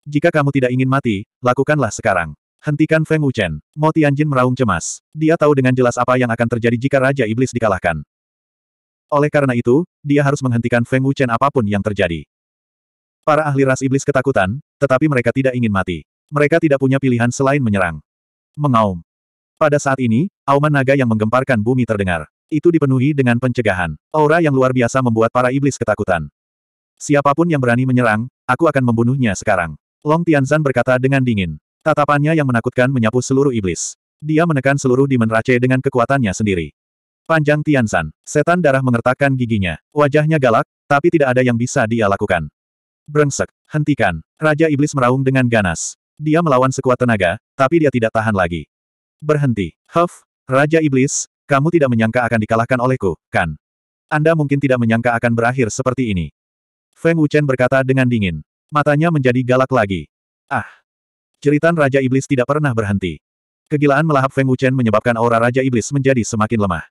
Speaker 1: Jika kamu tidak ingin mati, lakukanlah sekarang. Hentikan Feng Wuchen. Mo Tianjin meraung cemas. Dia tahu dengan jelas apa yang akan terjadi jika Raja Iblis dikalahkan. Oleh karena itu, dia harus menghentikan Feng Wuchen apapun yang terjadi. Para ahli ras iblis ketakutan, tetapi mereka tidak ingin mati. Mereka tidak punya pilihan selain menyerang. Mengaum. Pada saat ini, auman naga yang menggemparkan bumi terdengar. Itu dipenuhi dengan pencegahan. Aura yang luar biasa membuat para iblis ketakutan. Siapapun yang berani menyerang, aku akan membunuhnya sekarang. Long Tianzan berkata dengan dingin. Tatapannya yang menakutkan menyapu seluruh iblis. Dia menekan seluruh Demon Rache dengan kekuatannya sendiri. Panjang Tianzan, setan darah mengertakkan giginya. Wajahnya galak, tapi tidak ada yang bisa dia lakukan. Brengsek, hentikan. Raja Iblis meraung dengan ganas. Dia melawan sekuat tenaga, tapi dia tidak tahan lagi. Berhenti. Huff, Raja Iblis, kamu tidak menyangka akan dikalahkan olehku, kan? Anda mungkin tidak menyangka akan berakhir seperti ini. Feng Wuchen berkata dengan dingin. Matanya menjadi galak lagi. Ah! Jeritan Raja Iblis tidak pernah berhenti. Kegilaan melahap Feng Wuchen menyebabkan aura Raja Iblis menjadi semakin lemah.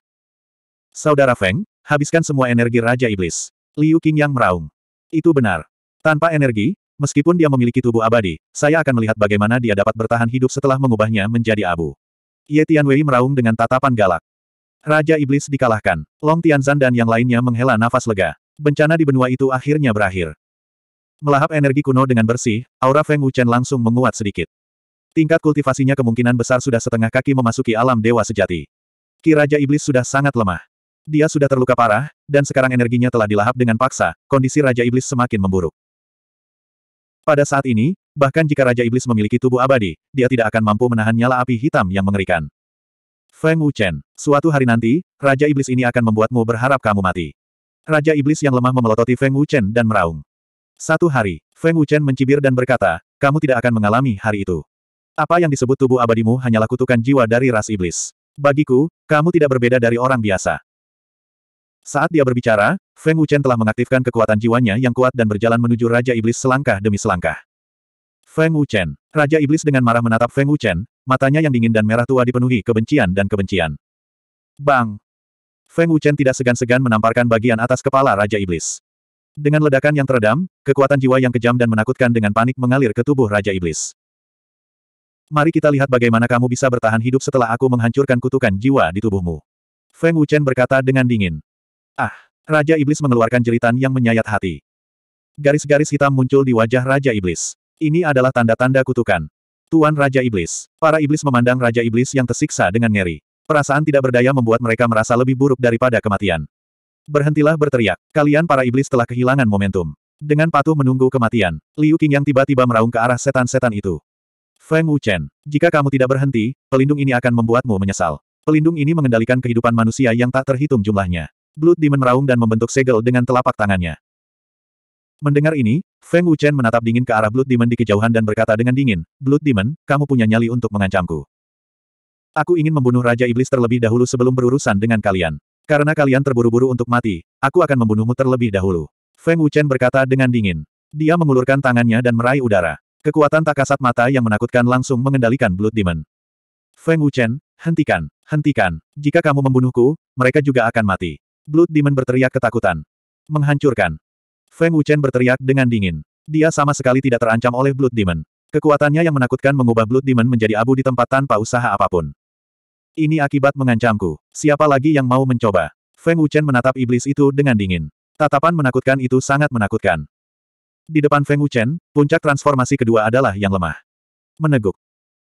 Speaker 1: Saudara Feng, habiskan semua energi Raja Iblis. Liu Qingyang meraung. Itu benar. Tanpa energi, meskipun dia memiliki tubuh abadi, saya akan melihat bagaimana dia dapat bertahan hidup setelah mengubahnya menjadi abu. Ye Tianwei meraung dengan tatapan galak. Raja Iblis dikalahkan. Long Tianzan dan yang lainnya menghela nafas lega. Bencana di benua itu akhirnya berakhir. Melahap energi kuno dengan bersih, aura Feng Wuchen langsung menguat sedikit. Tingkat kultivasinya kemungkinan besar sudah setengah kaki memasuki alam dewa sejati. Ki Raja Iblis sudah sangat lemah. Dia sudah terluka parah, dan sekarang energinya telah dilahap dengan paksa, kondisi Raja Iblis semakin memburuk. Pada saat ini, bahkan jika Raja Iblis memiliki tubuh abadi, dia tidak akan mampu menahan nyala api hitam yang mengerikan. Feng Wuchen, suatu hari nanti, Raja Iblis ini akan membuatmu berharap kamu mati. Raja Iblis yang lemah memelototi Feng Wuchen dan meraung. Satu hari, Feng Wuchen mencibir dan berkata, kamu tidak akan mengalami hari itu. Apa yang disebut tubuh abadimu hanyalah kutukan jiwa dari ras iblis. Bagiku, kamu tidak berbeda dari orang biasa. Saat dia berbicara, Feng Wuchen telah mengaktifkan kekuatan jiwanya yang kuat dan berjalan menuju Raja Iblis selangkah demi selangkah. Feng Wuchen, Raja Iblis dengan marah menatap Feng Wuchen, matanya yang dingin dan merah tua dipenuhi kebencian dan kebencian. Bang! Feng Wuchen tidak segan-segan menamparkan bagian atas kepala Raja Iblis. Dengan ledakan yang teredam, kekuatan jiwa yang kejam dan menakutkan dengan panik mengalir ke tubuh Raja Iblis. Mari kita lihat bagaimana kamu bisa bertahan hidup setelah aku menghancurkan kutukan jiwa di tubuhmu. Feng Wuchen berkata dengan dingin. Ah! Raja Iblis mengeluarkan jeritan yang menyayat hati. Garis-garis hitam muncul di wajah Raja Iblis. Ini adalah tanda-tanda kutukan. Tuan Raja Iblis. Para iblis memandang Raja Iblis yang tersiksa dengan ngeri. Perasaan tidak berdaya membuat mereka merasa lebih buruk daripada kematian. Berhentilah berteriak. Kalian para iblis telah kehilangan momentum. Dengan patuh menunggu kematian, Liu Qing yang tiba-tiba meraung ke arah setan-setan itu. Feng Wuchen, jika kamu tidak berhenti, pelindung ini akan membuatmu menyesal. Pelindung ini mengendalikan kehidupan manusia yang tak terhitung jumlahnya. Blood Demon meraung dan membentuk segel dengan telapak tangannya. Mendengar ini, Feng Wuchen menatap dingin ke arah Blood Demon di kejauhan dan berkata dengan dingin, Blood Demon, kamu punya nyali untuk mengancamku. Aku ingin membunuh Raja Iblis terlebih dahulu sebelum berurusan dengan kalian. Karena kalian terburu-buru untuk mati, aku akan membunuhmu terlebih dahulu. Feng Wuchen berkata dengan dingin. Dia mengulurkan tangannya dan meraih udara. Kekuatan tak kasat mata yang menakutkan langsung mengendalikan Blood Demon. Feng Wuchen, hentikan, hentikan. Jika kamu membunuhku, mereka juga akan mati. Blood Demon berteriak ketakutan. Menghancurkan, Feng Wuchen berteriak dengan dingin. Dia sama sekali tidak terancam oleh Blood Demon. Kekuatannya yang menakutkan mengubah Blood Demon menjadi abu di tempat tanpa usaha apapun. Ini akibat mengancamku. Siapa lagi yang mau mencoba? Feng Wuchen menatap iblis itu dengan dingin. Tatapan menakutkan itu sangat menakutkan. Di depan Feng Wuchen, puncak transformasi kedua adalah yang lemah. Meneguk.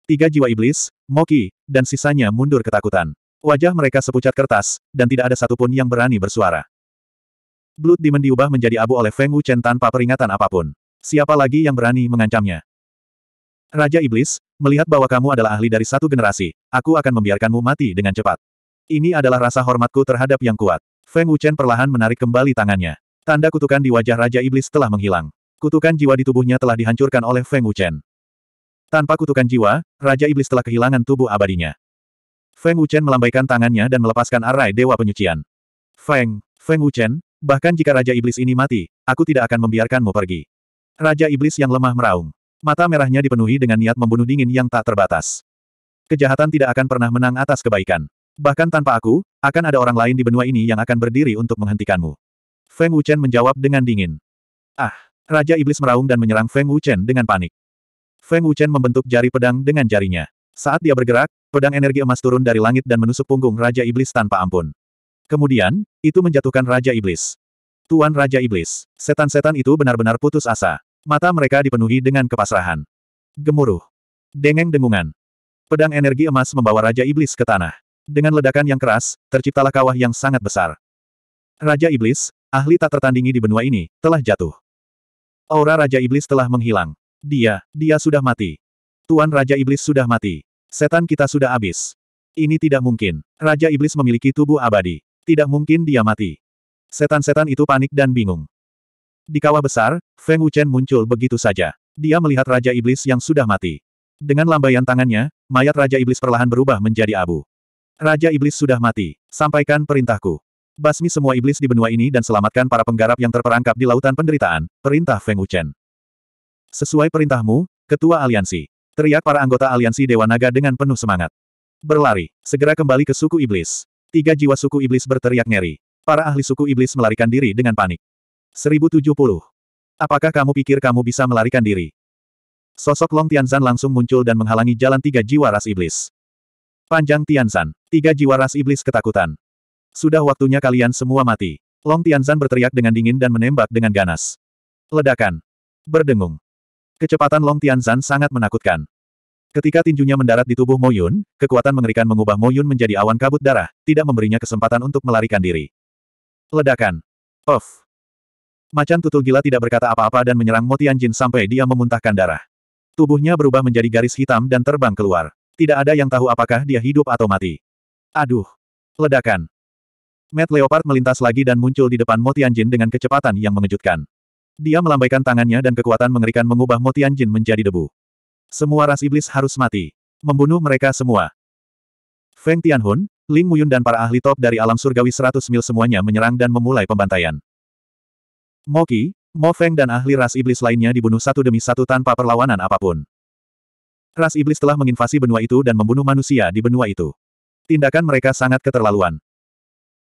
Speaker 1: Tiga jiwa iblis, Moki, dan sisanya mundur ketakutan. Wajah mereka sepucat kertas, dan tidak ada satupun yang berani bersuara. Blood Demon diubah menjadi abu oleh Feng Wuchen tanpa peringatan apapun. Siapa lagi yang berani mengancamnya? Raja Iblis, melihat bahwa kamu adalah ahli dari satu generasi, aku akan membiarkanmu mati dengan cepat. Ini adalah rasa hormatku terhadap yang kuat. Feng Wuchen perlahan menarik kembali tangannya. Tanda kutukan di wajah Raja Iblis telah menghilang. Kutukan jiwa di tubuhnya telah dihancurkan oleh Feng Wuchen. Tanpa kutukan jiwa, Raja Iblis telah kehilangan tubuh abadinya. Feng Wuchen melambaikan tangannya dan melepaskan arai Dewa Penyucian. Feng, Feng Wuchen, Bahkan jika Raja Iblis ini mati, aku tidak akan membiarkanmu pergi. Raja Iblis yang lemah meraung. Mata merahnya dipenuhi dengan niat membunuh dingin yang tak terbatas. Kejahatan tidak akan pernah menang atas kebaikan. Bahkan tanpa aku, akan ada orang lain di benua ini yang akan berdiri untuk menghentikanmu. Feng Wuchen menjawab dengan dingin. Ah! Raja Iblis meraung dan menyerang Feng Wuchen dengan panik. Feng Wuchen membentuk jari pedang dengan jarinya. Saat dia bergerak, pedang energi emas turun dari langit dan menusuk punggung Raja Iblis tanpa ampun. Kemudian, itu menjatuhkan Raja Iblis. Tuan Raja Iblis, setan-setan itu benar-benar putus asa. Mata mereka dipenuhi dengan kepasrahan. Gemuruh. Dengeng dengungan. Pedang energi emas membawa Raja Iblis ke tanah. Dengan ledakan yang keras, terciptalah kawah yang sangat besar. Raja Iblis, ahli tak tertandingi di benua ini, telah jatuh. Aura Raja Iblis telah menghilang. Dia, dia sudah mati. Tuan Raja Iblis sudah mati. Setan kita sudah habis. Ini tidak mungkin. Raja Iblis memiliki tubuh abadi. Tidak mungkin dia mati. Setan-setan itu panik dan bingung. Di kawah besar, Feng Wuchen muncul begitu saja. Dia melihat Raja Iblis yang sudah mati. Dengan lambaian tangannya, mayat Raja Iblis perlahan berubah menjadi abu. Raja Iblis sudah mati. Sampaikan perintahku. Basmi semua iblis di benua ini dan selamatkan para penggarap yang terperangkap di lautan penderitaan, perintah Feng Wuchen. Sesuai perintahmu, Ketua Aliansi. Teriak para anggota Aliansi Dewa Naga dengan penuh semangat. Berlari, segera kembali ke suku iblis. Tiga jiwa suku iblis berteriak ngeri. Para ahli suku iblis melarikan diri dengan panik. 1070. Apakah kamu pikir kamu bisa melarikan diri? Sosok Long Tianzan langsung muncul dan menghalangi jalan tiga jiwa ras iblis. Panjang Tianzan. Tiga jiwa ras iblis ketakutan. Sudah waktunya kalian semua mati. Long Tianzan berteriak dengan dingin dan menembak dengan ganas. Ledakan. Berdengung. Kecepatan Long Tianzan sangat menakutkan. Ketika tinjunya mendarat di tubuh Moyun, kekuatan mengerikan mengubah Moyun menjadi awan kabut darah, tidak memberinya kesempatan untuk melarikan diri. Ledakan. Off. Macan tutul gila tidak berkata apa-apa dan menyerang Motian Jin sampai dia memuntahkan darah. Tubuhnya berubah menjadi garis hitam dan terbang keluar. Tidak ada yang tahu apakah dia hidup atau mati. Aduh. Ledakan. Matt Leopard melintas lagi dan muncul di depan Motian Jin dengan kecepatan yang mengejutkan. Dia melambaikan tangannya dan kekuatan mengerikan mengubah Motian Jin menjadi debu. Semua ras iblis harus mati. Membunuh mereka semua. Feng Tianhun, Ling Muyun dan para ahli top dari alam surgawi 100 mil semuanya menyerang dan memulai pembantaian. Moki, Mo Feng dan ahli ras iblis lainnya dibunuh satu demi satu tanpa perlawanan apapun. Ras iblis telah menginvasi benua itu dan membunuh manusia di benua itu. Tindakan mereka sangat keterlaluan.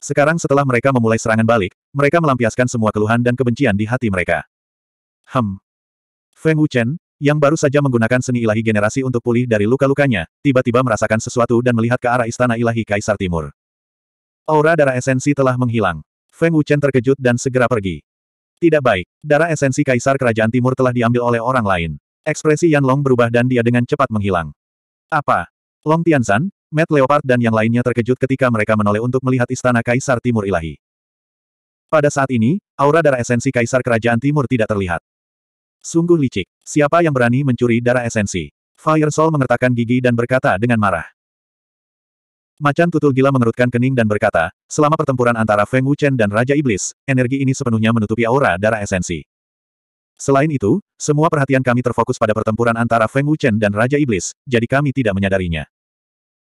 Speaker 1: Sekarang setelah mereka memulai serangan balik, mereka melampiaskan semua keluhan dan kebencian di hati mereka. Hem. Feng Wuchen, yang baru saja menggunakan seni ilahi generasi untuk pulih dari luka-lukanya, tiba-tiba merasakan sesuatu dan melihat ke arah istana ilahi Kaisar Timur. Aura darah esensi telah menghilang. Feng Wuchen terkejut dan segera pergi. Tidak baik, darah esensi Kaisar Kerajaan Timur telah diambil oleh orang lain. Ekspresi Yan Long berubah dan dia dengan cepat menghilang. Apa? Long Tianzan, Matt Leopard dan yang lainnya terkejut ketika mereka menoleh untuk melihat istana Kaisar Timur ilahi. Pada saat ini, aura darah esensi Kaisar Kerajaan Timur tidak terlihat. Sungguh licik. Siapa yang berani mencuri darah esensi? Fire Soul mengertakkan gigi dan berkata dengan marah. Macan tutul gila mengerutkan kening dan berkata, selama pertempuran antara Feng Wuchen dan Raja Iblis, energi ini sepenuhnya menutupi aura darah esensi. Selain itu, semua perhatian kami terfokus pada pertempuran antara Feng Wuchen dan Raja Iblis, jadi kami tidak menyadarinya.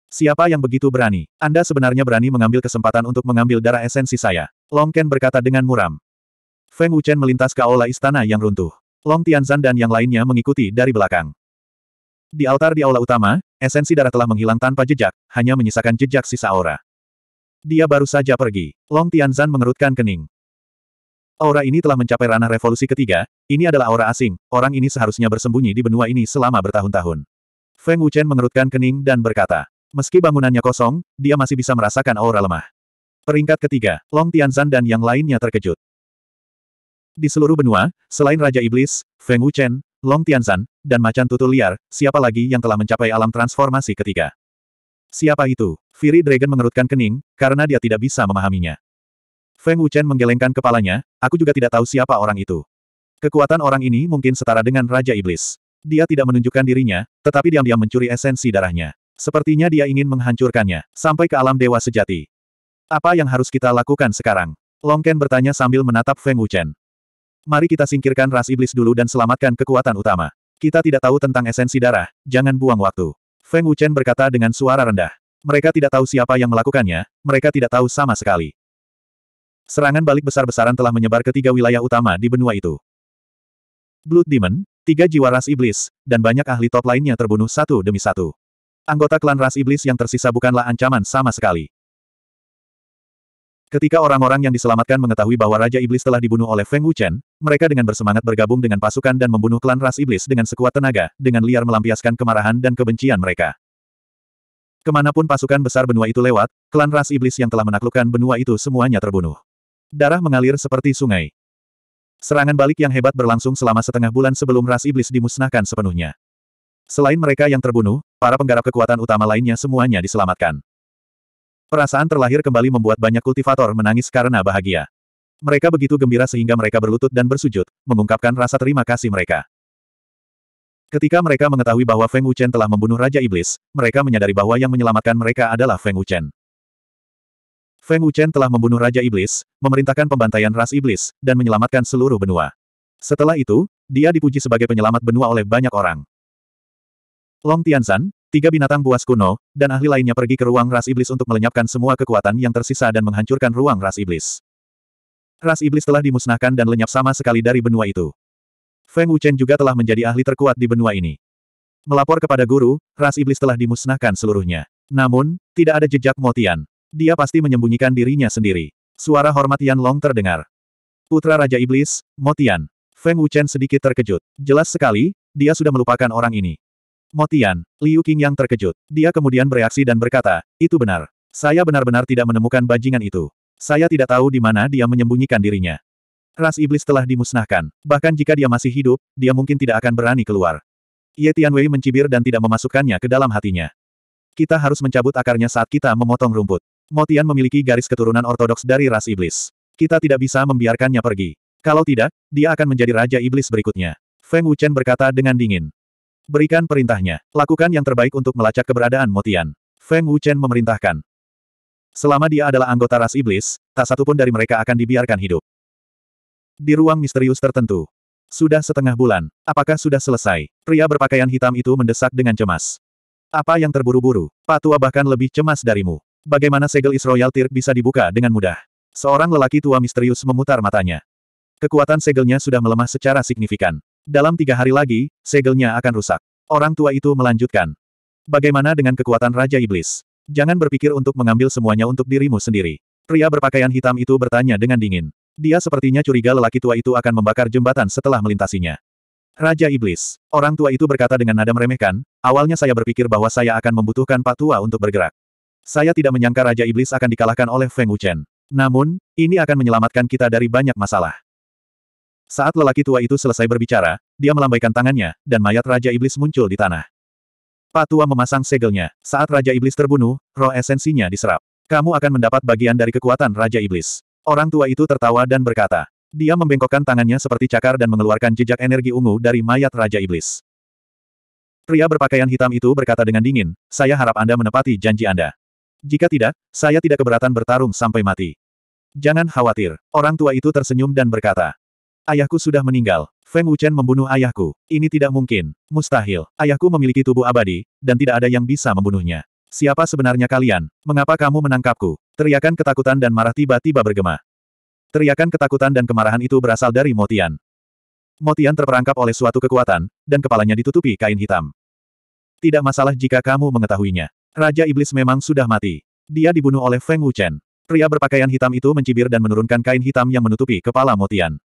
Speaker 1: Siapa yang begitu berani? Anda sebenarnya berani mengambil kesempatan untuk mengambil darah esensi saya. Long Ken berkata dengan muram. Feng Wuchen melintas ke aula istana yang runtuh. Long Tianzan dan yang lainnya mengikuti dari belakang. Di altar di aula utama, esensi darah telah menghilang tanpa jejak, hanya menyisakan jejak sisa aura. Dia baru saja pergi. Long Tianzan mengerutkan kening. Aura ini telah mencapai ranah revolusi ketiga, ini adalah aura asing, orang ini seharusnya bersembunyi di benua ini selama bertahun-tahun. Feng Wuchen mengerutkan kening dan berkata, meski bangunannya kosong, dia masih bisa merasakan aura lemah. Peringkat ketiga, Long Tianzan dan yang lainnya terkejut. Di seluruh benua, selain Raja Iblis, Feng Wuchen, Long Tianzan, dan macan tutul liar, siapa lagi yang telah mencapai alam transformasi ketiga? Siapa itu? Fury Dragon mengerutkan kening, karena dia tidak bisa memahaminya. Feng Wuchen menggelengkan kepalanya, aku juga tidak tahu siapa orang itu. Kekuatan orang ini mungkin setara dengan Raja Iblis. Dia tidak menunjukkan dirinya, tetapi diam-diam mencuri esensi darahnya. Sepertinya dia ingin menghancurkannya, sampai ke alam dewa sejati. Apa yang harus kita lakukan sekarang? Long Ken bertanya sambil menatap Feng Wuchen. Mari kita singkirkan ras iblis dulu dan selamatkan kekuatan utama. Kita tidak tahu tentang esensi darah, jangan buang waktu. Feng Wuchen berkata dengan suara rendah. Mereka tidak tahu siapa yang melakukannya, mereka tidak tahu sama sekali. Serangan balik besar-besaran telah menyebar ke tiga wilayah utama di benua itu. Blood Demon, tiga jiwa ras iblis, dan banyak ahli top lainnya terbunuh satu demi satu. Anggota klan ras iblis yang tersisa bukanlah ancaman sama sekali. Ketika orang-orang yang diselamatkan mengetahui bahwa Raja Iblis telah dibunuh oleh Feng Wuchen, mereka dengan bersemangat bergabung dengan pasukan dan membunuh klan ras iblis dengan sekuat tenaga, dengan liar melampiaskan kemarahan dan kebencian mereka. Kemanapun pasukan besar benua itu lewat, klan ras iblis yang telah menaklukkan benua itu semuanya terbunuh. Darah mengalir seperti sungai. Serangan balik yang hebat berlangsung selama setengah bulan sebelum ras iblis dimusnahkan sepenuhnya. Selain mereka yang terbunuh, para penggarap kekuatan utama lainnya semuanya diselamatkan. Perasaan terlahir kembali membuat banyak kultivator menangis karena bahagia. Mereka begitu gembira sehingga mereka berlutut dan bersujud, mengungkapkan rasa terima kasih mereka. Ketika mereka mengetahui bahwa Feng Wuchen telah membunuh Raja Iblis, mereka menyadari bahwa yang menyelamatkan mereka adalah Feng Wuchen. Feng Wuchen telah membunuh Raja Iblis, memerintahkan pembantaian ras Iblis, dan menyelamatkan seluruh benua. Setelah itu, dia dipuji sebagai penyelamat benua oleh banyak orang. Long Tianzan, tiga binatang buas kuno, dan ahli lainnya pergi ke ruang ras iblis untuk melenyapkan semua kekuatan yang tersisa dan menghancurkan ruang ras iblis. Ras iblis telah dimusnahkan dan lenyap sama sekali dari benua itu. Feng Wuchen juga telah menjadi ahli terkuat di benua ini. Melapor kepada guru, ras iblis telah dimusnahkan seluruhnya. Namun, tidak ada jejak Motian. Dia pasti menyembunyikan dirinya sendiri. Suara hormat Yan Long terdengar. Putra Raja Iblis, Motian. Feng Wuchen sedikit terkejut. Jelas sekali, dia sudah melupakan orang ini. Motian, Liu Qing yang terkejut. Dia kemudian bereaksi dan berkata, itu benar. Saya benar-benar tidak menemukan bajingan itu. Saya tidak tahu di mana dia menyembunyikan dirinya. Ras iblis telah dimusnahkan. Bahkan jika dia masih hidup, dia mungkin tidak akan berani keluar. Ye Tianwei mencibir dan tidak memasukkannya ke dalam hatinya. Kita harus mencabut akarnya saat kita memotong rumput. Motian memiliki garis keturunan ortodoks dari ras iblis. Kita tidak bisa membiarkannya pergi. Kalau tidak, dia akan menjadi raja iblis berikutnya. Feng Wuchen berkata dengan dingin. Berikan perintahnya. Lakukan yang terbaik untuk melacak keberadaan Motian. Feng Wuchen memerintahkan. Selama dia adalah anggota ras iblis, tak satupun dari mereka akan dibiarkan hidup. Di ruang misterius tertentu. Sudah setengah bulan. Apakah sudah selesai? Pria berpakaian hitam itu mendesak dengan cemas. Apa yang terburu-buru? Pak tua bahkan lebih cemas darimu. Bagaimana segel Israel Tir bisa dibuka dengan mudah? Seorang lelaki tua misterius memutar matanya. Kekuatan segelnya sudah melemah secara signifikan. Dalam tiga hari lagi, segelnya akan rusak. Orang tua itu melanjutkan. Bagaimana dengan kekuatan Raja Iblis? Jangan berpikir untuk mengambil semuanya untuk dirimu sendiri. Pria berpakaian hitam itu bertanya dengan dingin. Dia sepertinya curiga lelaki tua itu akan membakar jembatan setelah melintasinya. Raja Iblis. Orang tua itu berkata dengan nada meremehkan, awalnya saya berpikir bahwa saya akan membutuhkan Pak Tua untuk bergerak. Saya tidak menyangka Raja Iblis akan dikalahkan oleh Feng Wuchen. Namun, ini akan menyelamatkan kita dari banyak masalah. Saat lelaki tua itu selesai berbicara, dia melambaikan tangannya, dan mayat Raja Iblis muncul di tanah. Patua memasang segelnya. Saat Raja Iblis terbunuh, roh esensinya diserap. Kamu akan mendapat bagian dari kekuatan Raja Iblis. Orang tua itu tertawa dan berkata. Dia membengkokkan tangannya seperti cakar dan mengeluarkan jejak energi ungu dari mayat Raja Iblis. Pria berpakaian hitam itu berkata dengan dingin, saya harap Anda menepati janji Anda. Jika tidak, saya tidak keberatan bertarung sampai mati. Jangan khawatir. Orang tua itu tersenyum dan berkata, Ayahku sudah meninggal. Feng Wuchen membunuh ayahku. Ini tidak mungkin. Mustahil. Ayahku memiliki tubuh abadi, dan tidak ada yang bisa membunuhnya. Siapa sebenarnya kalian? Mengapa kamu menangkapku? Teriakan ketakutan dan marah tiba-tiba bergema. Teriakan ketakutan dan kemarahan itu berasal dari Motian. Motian terperangkap oleh suatu kekuatan, dan kepalanya ditutupi kain hitam. Tidak masalah jika kamu mengetahuinya. Raja Iblis memang sudah mati. Dia dibunuh oleh Feng Wuchen. Pria berpakaian hitam itu mencibir dan menurunkan kain hitam yang menutupi kepala Motian.